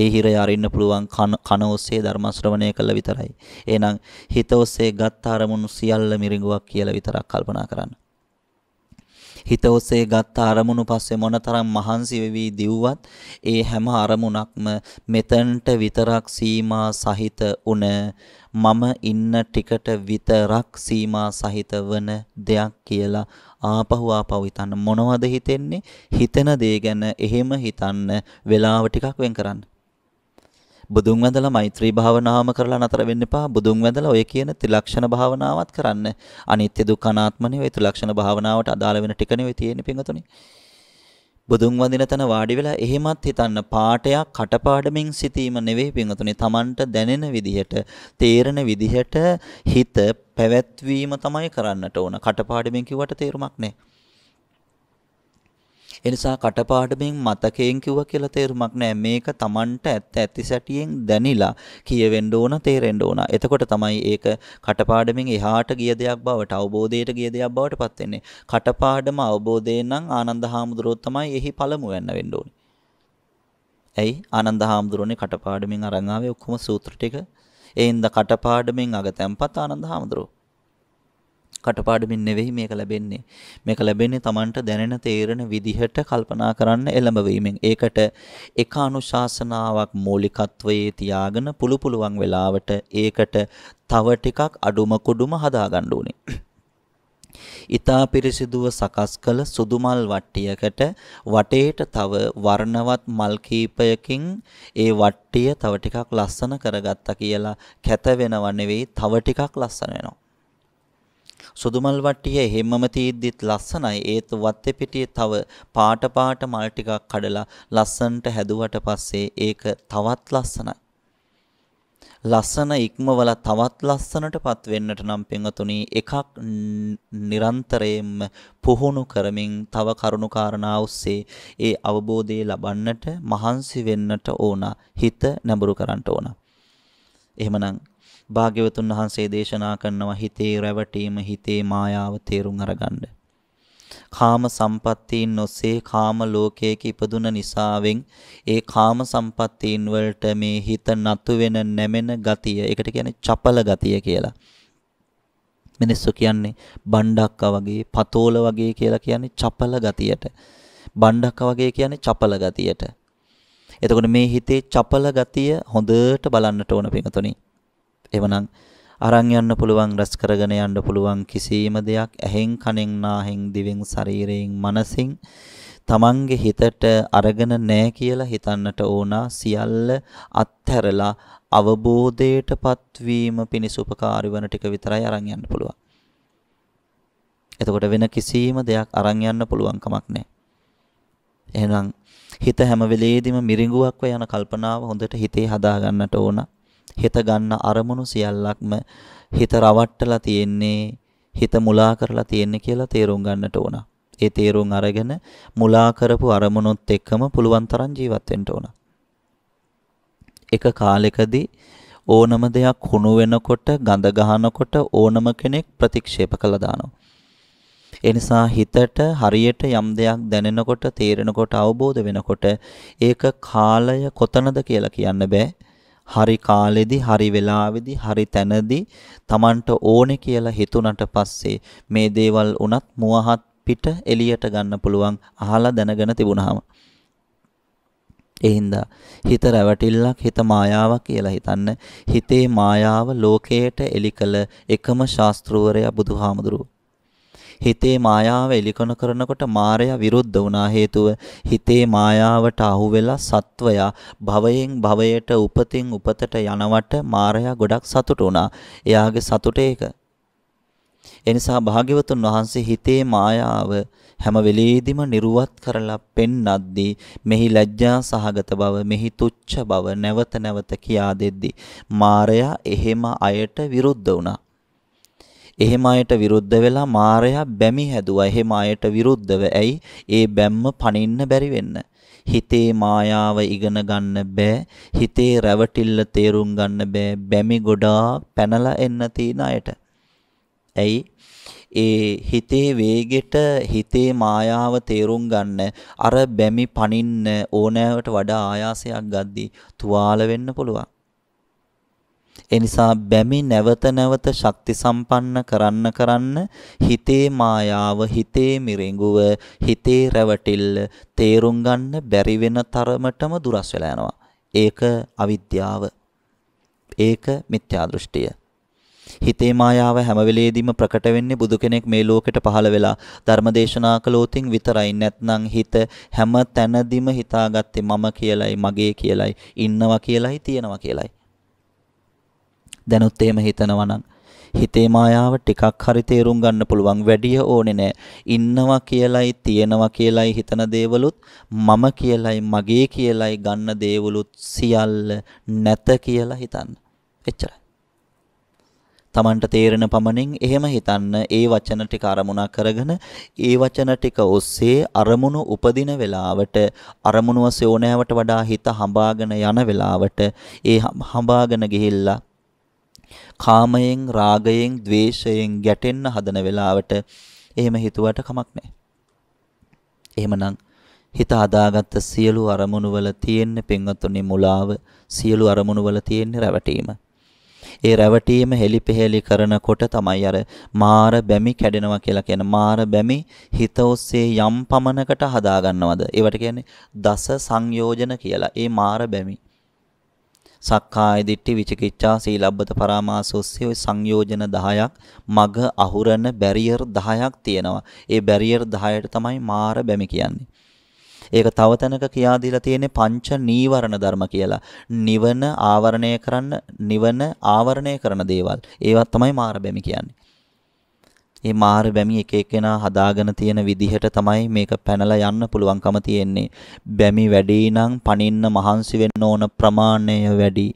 ඒ හිරය අරින්න පුළුවන් කන ඔස්සේ ධර්ම ශ්‍රවණය කළා විතරයි. එහෙනම් හිත ඔස්සේ ගත් අරමුණු සියල්ල මිරිඟුවක් කියලා විතරක් කල්පනා කරන්න. හිත ඔස්සේ ගත්ත අරමුණු පස්සේ මොනතරම් මහන්සි වෙවි දිව්වත් ඒ හැම අරමුණක්ම මෙතනට විතරක් සීමා සහිත උන මම ඉන්න ටිකට විතරක් සීමා සහිත වන දෙයක් කියලා ආපහු ආපහු හිතන්න මොනවද හිතෙන්නේ හිතන දේ ගැන එහෙම හිතන්න වෙලාව ටිකක් වෙන් කරන්න බුදුන් වැඳලා මෛත්‍රී භාවනාවම කරලා නතර වෙන්න එපා. බුදුන් වැඳලා ඔය කියන ත්‍රිලක්ෂණ භාවනාවත් කරන්න. අනිත්‍ය දුක්ඛ අනාත්මනේ ඔය ත්‍රිලක්ෂණ භාවනාවට අදාළ වෙන ටිකනේ ඔය තියෙන්නේ පින්වතුනි. බුදුන් වඳින තැන වාඩි වෙලා එහෙමත් හිතන්න පාඩයක් කටපාඩමින් සිටීම නෙවෙයි පින්වතුනි. Tamanට දැනෙන විදිහට, තේරෙන විදිහට හිත පැවැත්වීම තමයි කරන්නට ඕන. කටපාඩමින් කිව්වට තේරුමක් නැහැ. එනිසා කටපාඩමින් මතකයෙන් කිව්වා කියලා තේරුමක් නෑ. මේක Tamanට ඇත්ත ඇති සැටියෙන් දැනිලා කියවෙන්න ඕන තේරෙන්න ඕන. එතකොට තමයි ඒක කටපාඩමින් එහාට ගිය දෙයක් බවට අවබෝධයට ගිය දෙයක් බවට පත් වෙන්නේ. කටපාඩම අවබෝධයෙන් නම් ආනන්ද හාමුදුරුවෝ තමයි එහි පළමු වෙන්න වෙන්න ඕනේ. ඇයි ආනන්ද හාමුදුරුවනේ කටපාඩමින් අරන් ආවේ ඔක්කොම සූත්‍ර ටික. ඒ හින්දා කටපාඩමින් අගතැම්පත් ආනන්ද හාමුදුරුවෝ. කටපාඩමින් නෙවෙයි මේක ලැබෙන්නේ. මේක ලැබෙන්නේ Tamanට දැනෙන තේරෙන විදිහට කල්පනා කරන්න එළඹ වීමෙන්. ඒකට එක අනුශාසනාවක් මූලිකත්වයේ තියාගෙන පුළු පුළුවන් වෙලාවට ඒකට තව ටිකක් අඩුම කුඩුම හදා ගන්න ඕනේ. ඉතා පිරිසිදුව සකස් කළ සුදුමල් වට්ටියකට වටේට තව වර්ණවත් මල් කීපයකින් ඒ වට්ටිය තව ටිකක් ලස්සන කරගත්තා කියලා කැත වෙනව නෙවෙයි තව ටිකක් ලස්සන වෙනවා. සුදුමල් වට්ටිය හැමම තීද්දිත් ලස්සනයි. ඒත් වත්තේ පිටියේ තව පාට පාට මල් ටිකක් කඩලා ලස්සනට හැදුවට පස්සේ ඒක තවත් ලස්සනයි. ලස්සන ඉක්මවල තවත් ලස්සනටපත් වෙන්නට නම් පෙන්වතුනි එකක් නිරන්තරයෙන්ම පුහුණු කරමින් තව කරුණුකාරණා ඔස්සේ ඒ අවබෝධය ලබන්නට මහන්සි වෙන්නට ඕන හිත නැඹුරු කරන්න ඕන. එහෙමනම් භාග්‍යවතුන් වහන්සේ දේශනා කරනවා හිතේ රැවටීම හිතේ මායාව තේරුම් අරගන්න. කාම සම්පත්තීන් ඔස්සේ කාම ලෝකයක ඉපදුන නිසාවෙන් ඒ කාම සම්පත්තීන් වලට මේ හිත නතු වෙන නැමෙන ගතිය. ඒකට කියන්නේ චපල ගතිය කියලා. මිනිස්සු කියන්නේ බණ්ඩක්ක වගේ, පතෝල වගේ කියලා කියන්නේ චපල ගතියට. බණ්ඩක්ක වගේ කියන්නේ චපල ගතියට. එතකොට මේ හිතේ චපල ගතිය හොඳට බලන්නට ඕන පිටතොනේ. එවනම් අරන් යන්න පුළුවන් රැස් කරගෙන යන්න පුළුවන් කිසියම් දෙයක් ඇහෙන් කනෙන් නාහෙන් දිවෙන් ශරීරයෙන් මනසින් තමන්ගේ හිතට අරගෙන නැහැ කියලා හිතන්නට ඕනා සියල්ල අත්හැරලා අවබෝධයටපත් වීම පිණිස උපකාරී වන ටික විතරයි අරන් යන්න පුළුවන්. එතකොට වෙන කිසියම් දෙයක් අරන් යන්න පුළුවන් කමක් නැහැ. එහෙනම් හිත හැම වෙලේදීම මිරිඟුවක්ව යන කල්පනාව හොඳට හිතේ හදා ගන්නට ඕනා. හිත ගන්න අරමුණු සියල්ලක්ම හිත රවට්ටලා තියෙන්නේ හිත මුලා කරලා තියෙන්නේ කියලා තේරුම් ගන්නට ඕන. ඒ තේරුම් අරගෙන මුලා කරපු අරමුණොත් එක්කම පුළුවන් තරම් ජීවත් වෙන්න ඕන. එක කාලෙකදී ඕනම දෙයක් හුණු වෙනකොට ගඳ ගහනකොට ඕනම කෙනෙක් ප්‍රතික්ෂේප කළා දානවා. ඒ නිසා හිතට හරියට යම් දෙයක් දැනෙනකොට තේරෙනකොට අවබෝධ වෙනකොට ඒක කාලය කොතනද කියලා කියන්න බෑ. හරි කාලෙදි හරි වෙලාවෙදි හරි තැනදී Tamanට ඕනේ කියලා හිතුණට පස්සේ මේ දේවල් උනත් මුවහත් පිට එළියට ගන්න පුළුවන් අහලා දැනගෙන තිබුණාම. ඒ හින්දා හිත රැවටිල්ලක් හිත මායාවක් කියලා හිතන්න හිතේ මායාව ලෝකයට එලි කළ එකම ශාස්ත්‍රූවරයා බුදුහාමුදුරුවෝ හිතේ මායාව එලිකොන කරනකොට මායя විරුද්ධ වුණා හේතුව හිතේ මායාවට අහු වෙලා සත්වයා භවයෙන් භවයට උපතින් උපතට යනවට මායя ගොඩක් සතුට වුණා. එයාගේ සතුට ඒක. එනිසා භාග්‍යවතුන් වහන්සේ හිතේ මායාව හැම වෙලේදීම නිර්වත් කරලා පෙන්නද්දී මෙහි ලැජ්ජා සහගත බව මෙහි තුච්ඡ බව නැවත නැවත කියා දෙද්දී මායя එහෙම අයට විරුද්ධ වුණා. එහෙම අයට විරුද්ධ වෙලා මායя බැමි හැදුවා. එහෙම අයට විරුද්ධව ඇයි ඒ බැම්ම පණින්න බැරි වෙන්න. හිතේ මායාව ඉගෙන ගන්න බෑ. හිතේ රැවටිල්ල තේරුම් ගන්න බෑ. බැමි ගොඩා පැනලා එන්න තියන අයට. ඇයි ඒ හිතේ වේගෙට හිතේ මායාව තේරුම් ගන්න අර බැමි පනින්න ඕනෑවට වඩා ආයාසයක් ගද්දී තුවාල වෙන්න පුළුවන් ඒ නිසා බැමි නැවත නැවත ශක්ති සම්පන්න කරන්න කරන්න හිතේ මායාව හිතේ මිරිඟුව හිතේ රැවටිල්ල තේරුම් ගන්න බැරි වෙන තරමටම දුරස් වෙලා යනවා. ඒක අවිද්‍යාව. ඒක මිත්‍යා දෘෂ්ටිය. හිතේ මායාව හැම වෙලේදීම ප්‍රකට වෙන්නේ බුදු කෙනෙක් මේ ලෝකෙට පහළ වෙලා ධර්ම දේශනා කළෝතින් විතරයි නැත්නම් හිත හැම තැනදීම හිතාගත්තේ මම කියලයි මගේ කියලයි ඉන්නවා කියලයි තියෙනවා කියලයි දැනුත් එහෙම හිතනවා හිතේ මායාව ටිකක් හරි තේරුම් ගන්න පුළුවන් වැඩිය ඕනේ නෑ ඉන්නවා කියලයි තියෙනවා කියලයි හිතන දේවලුත් මම කියලයි මගේ කියලයි ගන්න දේවලුත් සියල්ල නැත කියලා හිතන්න එච්චරයි තමන්ට තේරෙන පමණින් එහෙම හිතන්න ඒ වචන ටික අරමුණක් කරගෙන ඒ වචන ටික ඔස්සේ අරමුණු උපදින වෙලාවට අරමුණුව සෝනෑවට වඩා හිත හඹාගෙන යන වෙලාවට ඒ හඹාගෙන ගිහිල්ලා කාමයෙන්, රාගයෙන්, ద్వේෂයෙන් ගැටෙන්න හදන වෙලාවට එහෙම හිතුවට කමක් නැහැ. එහෙමනම් හිත හදාගත්ත සියලු අරමුණු වල තියෙන පෙන්වතුනි මුලාව සියලු අරමුණු වල තියෙන රැවටීම. ඒ රැවටීම හෙලිපෙහෙලි කරනකොට තමයි අර මාර බැමි කැඩෙනවා කියලා කියන මාර බැමි හිත ඔස්සේ යම් පමනකට හදාගන්නවද? ඒවට කියන්නේ දස සංයෝජන කියලා. ඒ මාර බැමි. සක්කාය දිට්ඨි විචිකිච්ඡා සීලබ්බත පරාමාසෝස්සේ ওই සංයෝජන 10ක් මග අහුරන බැරියර් 10ක් තියෙනවා. ඒ බැරියර් 10ට තමයි මාර බැමි කියන්නේ. ඒක තව තැනක කියා දීලා තියෙන්නේ පංච නීවරණ ධර්ම කියලා. නිවන ආවරණය කරන්න නිවන ආවරණය කරන දේවල්. ඒවත් තමයි මාර බැමි කියන්නේ. මේ මාර බැමි එක එකනා හදාගෙන තියෙන විදිහට තමයි මේක පැනලා යන්න පුළුවන්කම තියෙන්නේ. බැමි වැඩි නම් පණින්න මහන්සි වෙන්න ඕන ප්‍රමාණය වැඩි.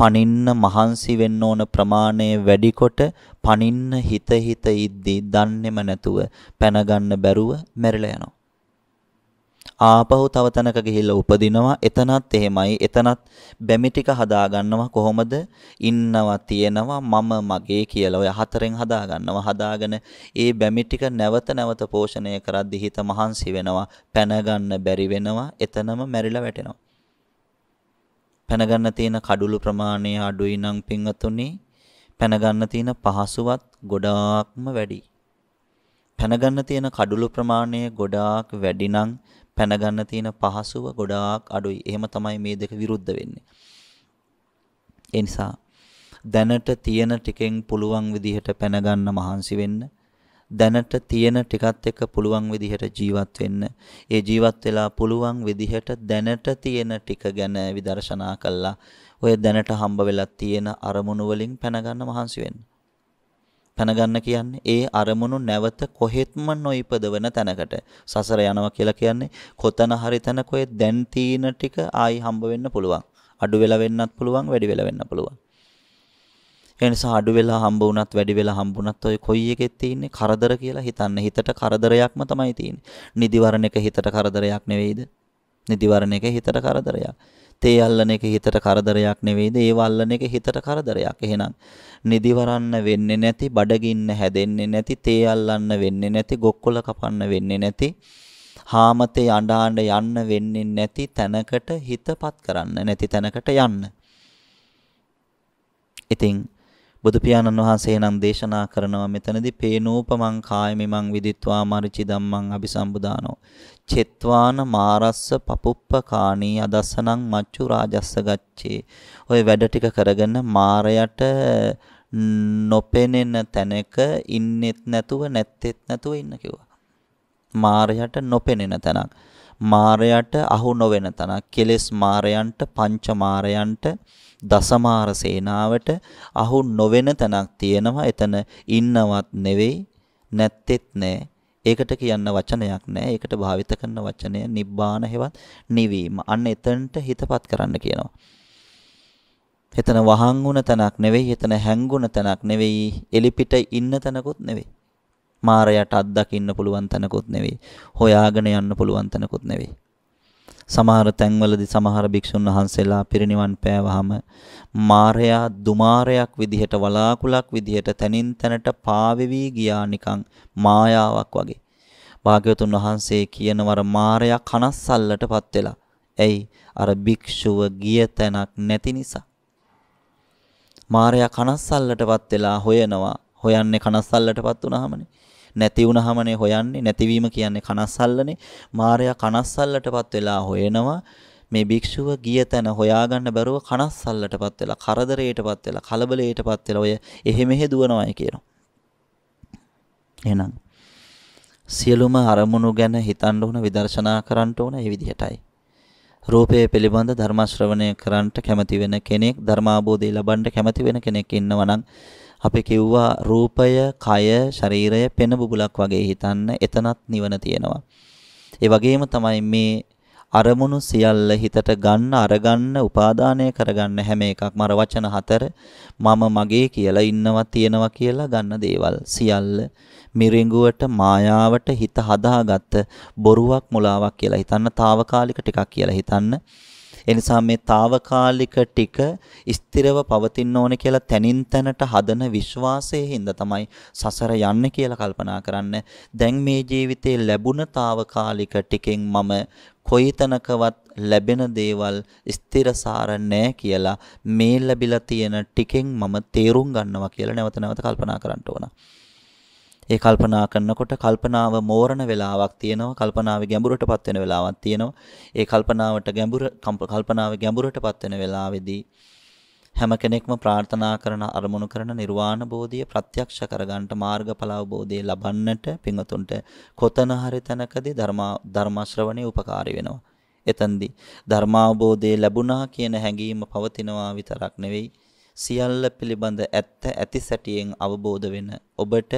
පණින්න මහන්සි වෙන්න ඕන ප්‍රමාණය වැඩිකොට පණින්න හිත හිත ඉද්දී දන්නේම නැතුව පැනගන්න බැරුව මැරිලා යනවා. ආපහු තව තැනක ගිහිල්ලා උපදිනවා. එතනත් එහෙමයි. එතනත් බැමි ටික හදා ගන්නවා කොහොමද? ඉන්නවා, තියෙනවා, මම මගේ කියලා ඔය හතරෙන් හදා ගන්නවා. හදාගෙන ඒ බැමි ටික නැවත නැවත පෝෂණය කරද්දි හිත මහන්සි වෙනවා. පැන ගන්න බැරි වෙනවා. එතනම මැරිලා වැටෙනවා. පැන ගන්න තියෙන කඩුළු ප්‍රමාණය අඩුයි නම් පින්වතුනි පැන ගන්න තියෙන පහසුවත් ගොඩාක්ම වැඩි. පැන ගන්න තියෙන කඩුළු ප්‍රමාණය ගොඩාක් වැඩි නම් පැනගන්න තියෙන පහසුව ගොඩාක් අඩුයි. එහෙම තමයි මේ දෙක විරුද්ධ වෙන්නේ. ඒ නිසා දැනට තියෙන ටිකෙන් පුළුවන් විදිහට පැනගන්න මහන්සි වෙන්න. දැනට තියෙන ටිකත් එක්ක පුළුවන් විදිහට ජීවත් වෙන්න. ඒ ජීවත් වෙලා පුළුවන් විදිහට දැනට තියෙන ටික ගැන විදර්ශනා කළා. ඔය දැනට හම්බ වෙලා තියෙන අරමුණු වලින් පැනගන්න මහන්සි වෙන්න. පැනගන්න කියන්නේ ඒ අරමුණු නැවත කොහෙත්ම නොයිපදවන තැනකට. සසර යනවා කියලා කියන්නේ කොතන හරි තැනකෝ දැන් තීන ටික ආයි හම්බ වෙන්න පුළුවන්. අඩු වෙලා වෙන්නත් පුළුවන්, වැඩි වෙලා වෙන්න පුළුවන්. ඒ නිසා අඩු වෙලා හම්බ වුණත් වැඩි වෙලා හම්බුණත් ඔය කොයි එකෙත් තියෙන්නේ කරදර කියලා හිතන්න හිතට කරදරයක්ම තමයි තියෙන්නේ. නිදිවරණ එක හිතට කරදරයක් නෙවෙයිද? නිදිවරණ එක හිතට කරදරයක්. තේ අල්ලන එක හිතට කරදරයක් නෙවෙයිද? ඒ වල්ලන එක හිතට කරදරයක්. එහෙනම් නිදිවරන්න වෙන්නේ නැති, බඩගින්න හැදෙන්නේ නැති, තේ අල්ලන්න වෙන්නේ නැති, ගොක්කොල කපන්න වෙන්නේ නැති, හාමතේ අඬාඬ යන්න වෙන්නේ නැති තැනකට හිතපත් කරන්න නැති තැනකට යන්න. ඉතින් බුදු පියාණන් වහන්සේ නම් දේශනා කරනවා මෙතනදී පේනෝපමං කායමිමං විදිත්වා මරිචි ධම්මං අபிසම්බුදානෝ චෙත්වාන මාරස්ස පපුප්පකාණී අදස්සනං මච්චු රාජස්ස ගච්ඡේ ඔය වැඩ ටික කරගෙන මාරයට නොපෙනෙන තැනක ඉන්නෙත් නැතුව නැත්තෙත් නැතුව ඉන්න කිව්වා මාරයට නොපෙනෙන තැනක් මාරයට අහු නොවන තනක් කෙලෙස් මාරයන්ට පංච මාරයන්ට දසමාර සේනාවට අහු නොවන තනක් තියෙනවා එතන ඉන්නවත් නෙවෙයි නැත්තේත් නෑ ඒකට කියන්න වචනයක් නෑ ඒකට භාවිත කරන වචනය නිබ්බාන හේවත් නිවීම අන්න එතනට හිතපත් කරන්න කියනවා එතන වහන් වුණ තනක් නෙවෙයි එතන හැංගුණ තනක් නෙවෙයි එලිපිට ඉන්න තනකුත් නෙවෙයි මාරයට අත්දකින්න පුළුවන් තැනකුත් නෙවෙයි. හොයාගෙන යන්න පුළුවන් තැනකුත් නෙවෙයි. සමහර තැන්වලදී සමහර භික්ෂුන් වහන්සේලා පිරිනිවන් පෑවහම මාරයා දුමාරයක් විදිහට වලාකුලක් විදිහට තනින් තැනට පාවෙවි ගියා නිකන් මායාවක් වගේ. භාග්‍යවතුන් වහන්සේ කියනවර මාරයා කනස්සල්ලටපත් වෙලා. ඇයි? අර භික්ෂුව ගිය තැනක් නැති නිසා. මාරයා කනස්සල්ලටපත් වෙලා හොයනවා. හොයන්නේ කනස්සල්ලටපත් වුණාමනේ. නැති වුනහමනේ හොයන්නේ නැතිවීම කියන්නේ කනස්සල්ලනේ මායя කනස්සල්ලටපත් වෙලා හොයනවා මේ භික්ෂුව ගිය තැන හොයාගන්න බැරුව කනස්සල්ලටපත් වෙලා කරදරයටපත් වෙලා කලබලයටපත් වෙලා ඔය එහෙ මෙහෙ දුවනවායි කියනවා එහෙනම් සියලුම අරමුණු ගැන හිතන්න ඕන විදර්ශනා කරන්න ඕන ඒ විදිහටයි රූපය පිළිබඳ ධර්ම ශ්‍රවණය කරන්නට කැමති වෙන කෙනෙක් ධර්මාබෝධය ලබන්න කැමති වෙන කෙනෙක් ඉන්නවා නම් අපි කිව්වා රූපය, කය, ශරීරය පෙන බුබුලක් වගේ හිතන්න එතනත් නිවන තියෙනවා. ඒ වගේම තමයි මේ අරමුණු සියල්ල හිතට ගන්න අරගන්න උපාදානය කරගන්න හැම එකක්ම අර වචන හතර මම මගේ කියලා ඉන්නවා තියෙනවා කියලා ගන්න දේවල් සියල්ල මිරිඟුවට මායාවට හිත හදාගත්ත බොරුවක් මුලාවක් කියලා හිතන්න తాවකාලික ටිකක් කියලා හිතන්න එනිසා මේ తాවකාලික ටික ස්ථිරව පවතින්න ඕන කියලා තනින් තැනට හදන විශ්වාසයේ හින්දා තමයි සසර යන්නේ කියලා කල්පනා කරන්න. දැන් මේ ජීවිතේ ලැබුණ తాවකාලික ටිකෙන් මම කොයිතනකවත් ලැබෙන දේවල් ස්ථිරසාර නැහැ කියලා මේ ලැබිලා තියෙන ටිකෙන් මම තේරුම් ගන්නවා කියලා නැවත නැවත කල්පනා කරන්න ඕන. ඒ කල්පනා කරනකොට කල්පනාව මෝරණ වෙලාවක් තියෙනවා කල්පනාවේ ගැඹුරටපත් වෙන වෙලාවක් තියෙනවා ඒ කල්පනාවට ගැඹුර කල්පනාවේ ගැඹුරටපත් වෙන වෙලාවේදී හැම කෙනෙක්ම ප්‍රාර්ථනා කරන අරමුණු කරන නිර්වාණ බෝධිය ප්‍රත්‍යක්ෂ කරගන්නට මාර්ගඵල අවබෝධය ලබන්නට පිංගතුන්ට කොතන හරි තැනකදී ධර්මා ධර්ම ශ්‍රවණේ උපකාරී වෙනවා එතෙන්දී ධර්මාබෝධය ලැබුණා කියන හැඟීම පවතිනවා විතරක් නෙවෙයි සියල්ල පිළිබඳ ඇත්ත ඇති සැටියෙන් අවබෝධ වෙන ඔබට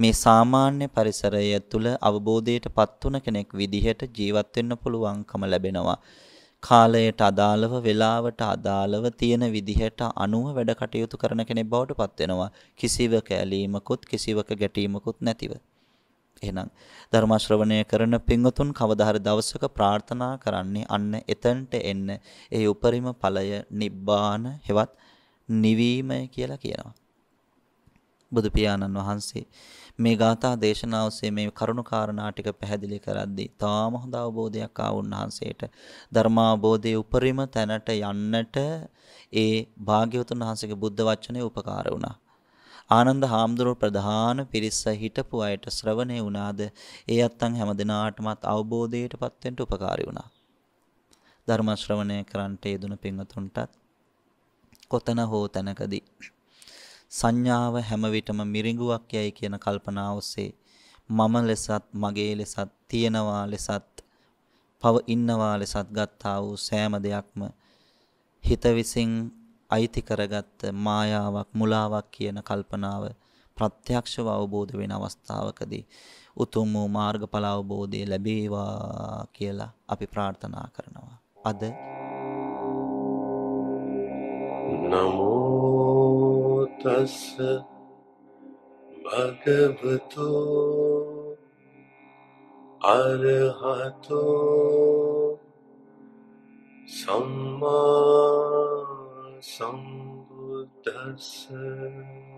මේ සාමාන්‍ය පරිසරය තුළ අවබෝධයටපත් උන කෙනෙක් විදිහට ජීවත් වෙන්න පුළුවන්කම ලැබෙනවා. කාලයට අදාළව වේලාවට අදාළව තියෙන විදිහට අනුව වැඩ කටයුතු කරන කෙනෙක් බවට පත් වෙනවා කිසිවක ඇලීමකුත් කිසිවක ගැටීමකුත් නැතිව එහෙනම් ධර්ම ශ්‍රවණය කරන පින්වතුන් කවදා හරි දවසක ප්‍රාර්ථනා කරන්නේ අන්න එතනට එන්න ඒ උපරිම ඵලය නිබ්බාන හෙවත් නිවීමයි කියලා කියනවා බුදු පියාණන් වහන්සේ මේ ගාථා දේශනාව ඔස්සේ මේ කරුණු කාරණා ටික පැහැදිලි කරද්දී තාම හොඳ අවබෝධයක් ආ උන්වහන්සේට ධර්මාබෝධයේ උපරිම තැනට යන්නට ඒ භාග්‍යවතුන් වහන්සේගේ බුද්ධ වචනේ උපකාර වුණා. ආනන්ද හාමුදුරුව ප්‍රධාන පිරිස හිටපු අයට ශ්‍රවණය වුණාද ඒ අත්තන් හැම දිනාටමත් අවබෝධයට පත්වෙන්ට උපකාරී වුණා. ධර්ම ශ්‍රවණය කරන්ට යෙදුන පින්වතුන්ටත් කොතන හෝ තැනකදී සංඥාව හැම විටම මිරිඟුවක් යයි කියන කල්පනාව ඔස්සේ මම ලෙසත් මගේ ලෙසත් තියනවා ලෙසත් පව ඉන්නවා ලෙසත් ගත්තා වූ සෑම දෙයක්ම හිත විසින් අයිති කරගත් මායාවක් මුලාවක් කියන කල්පනාව ප්‍රත්‍යක්ෂව අවබෝධ වෙන අවස්ථාවකදී උතුම් වූ මාර්ගඵල අවබෝධය ලැබේවා කියලා අපි ප්‍රාර්ථනා කරනවා. අද නමෝ तस् भगवतो अरहतो सम्मा सम्बुद्धस्य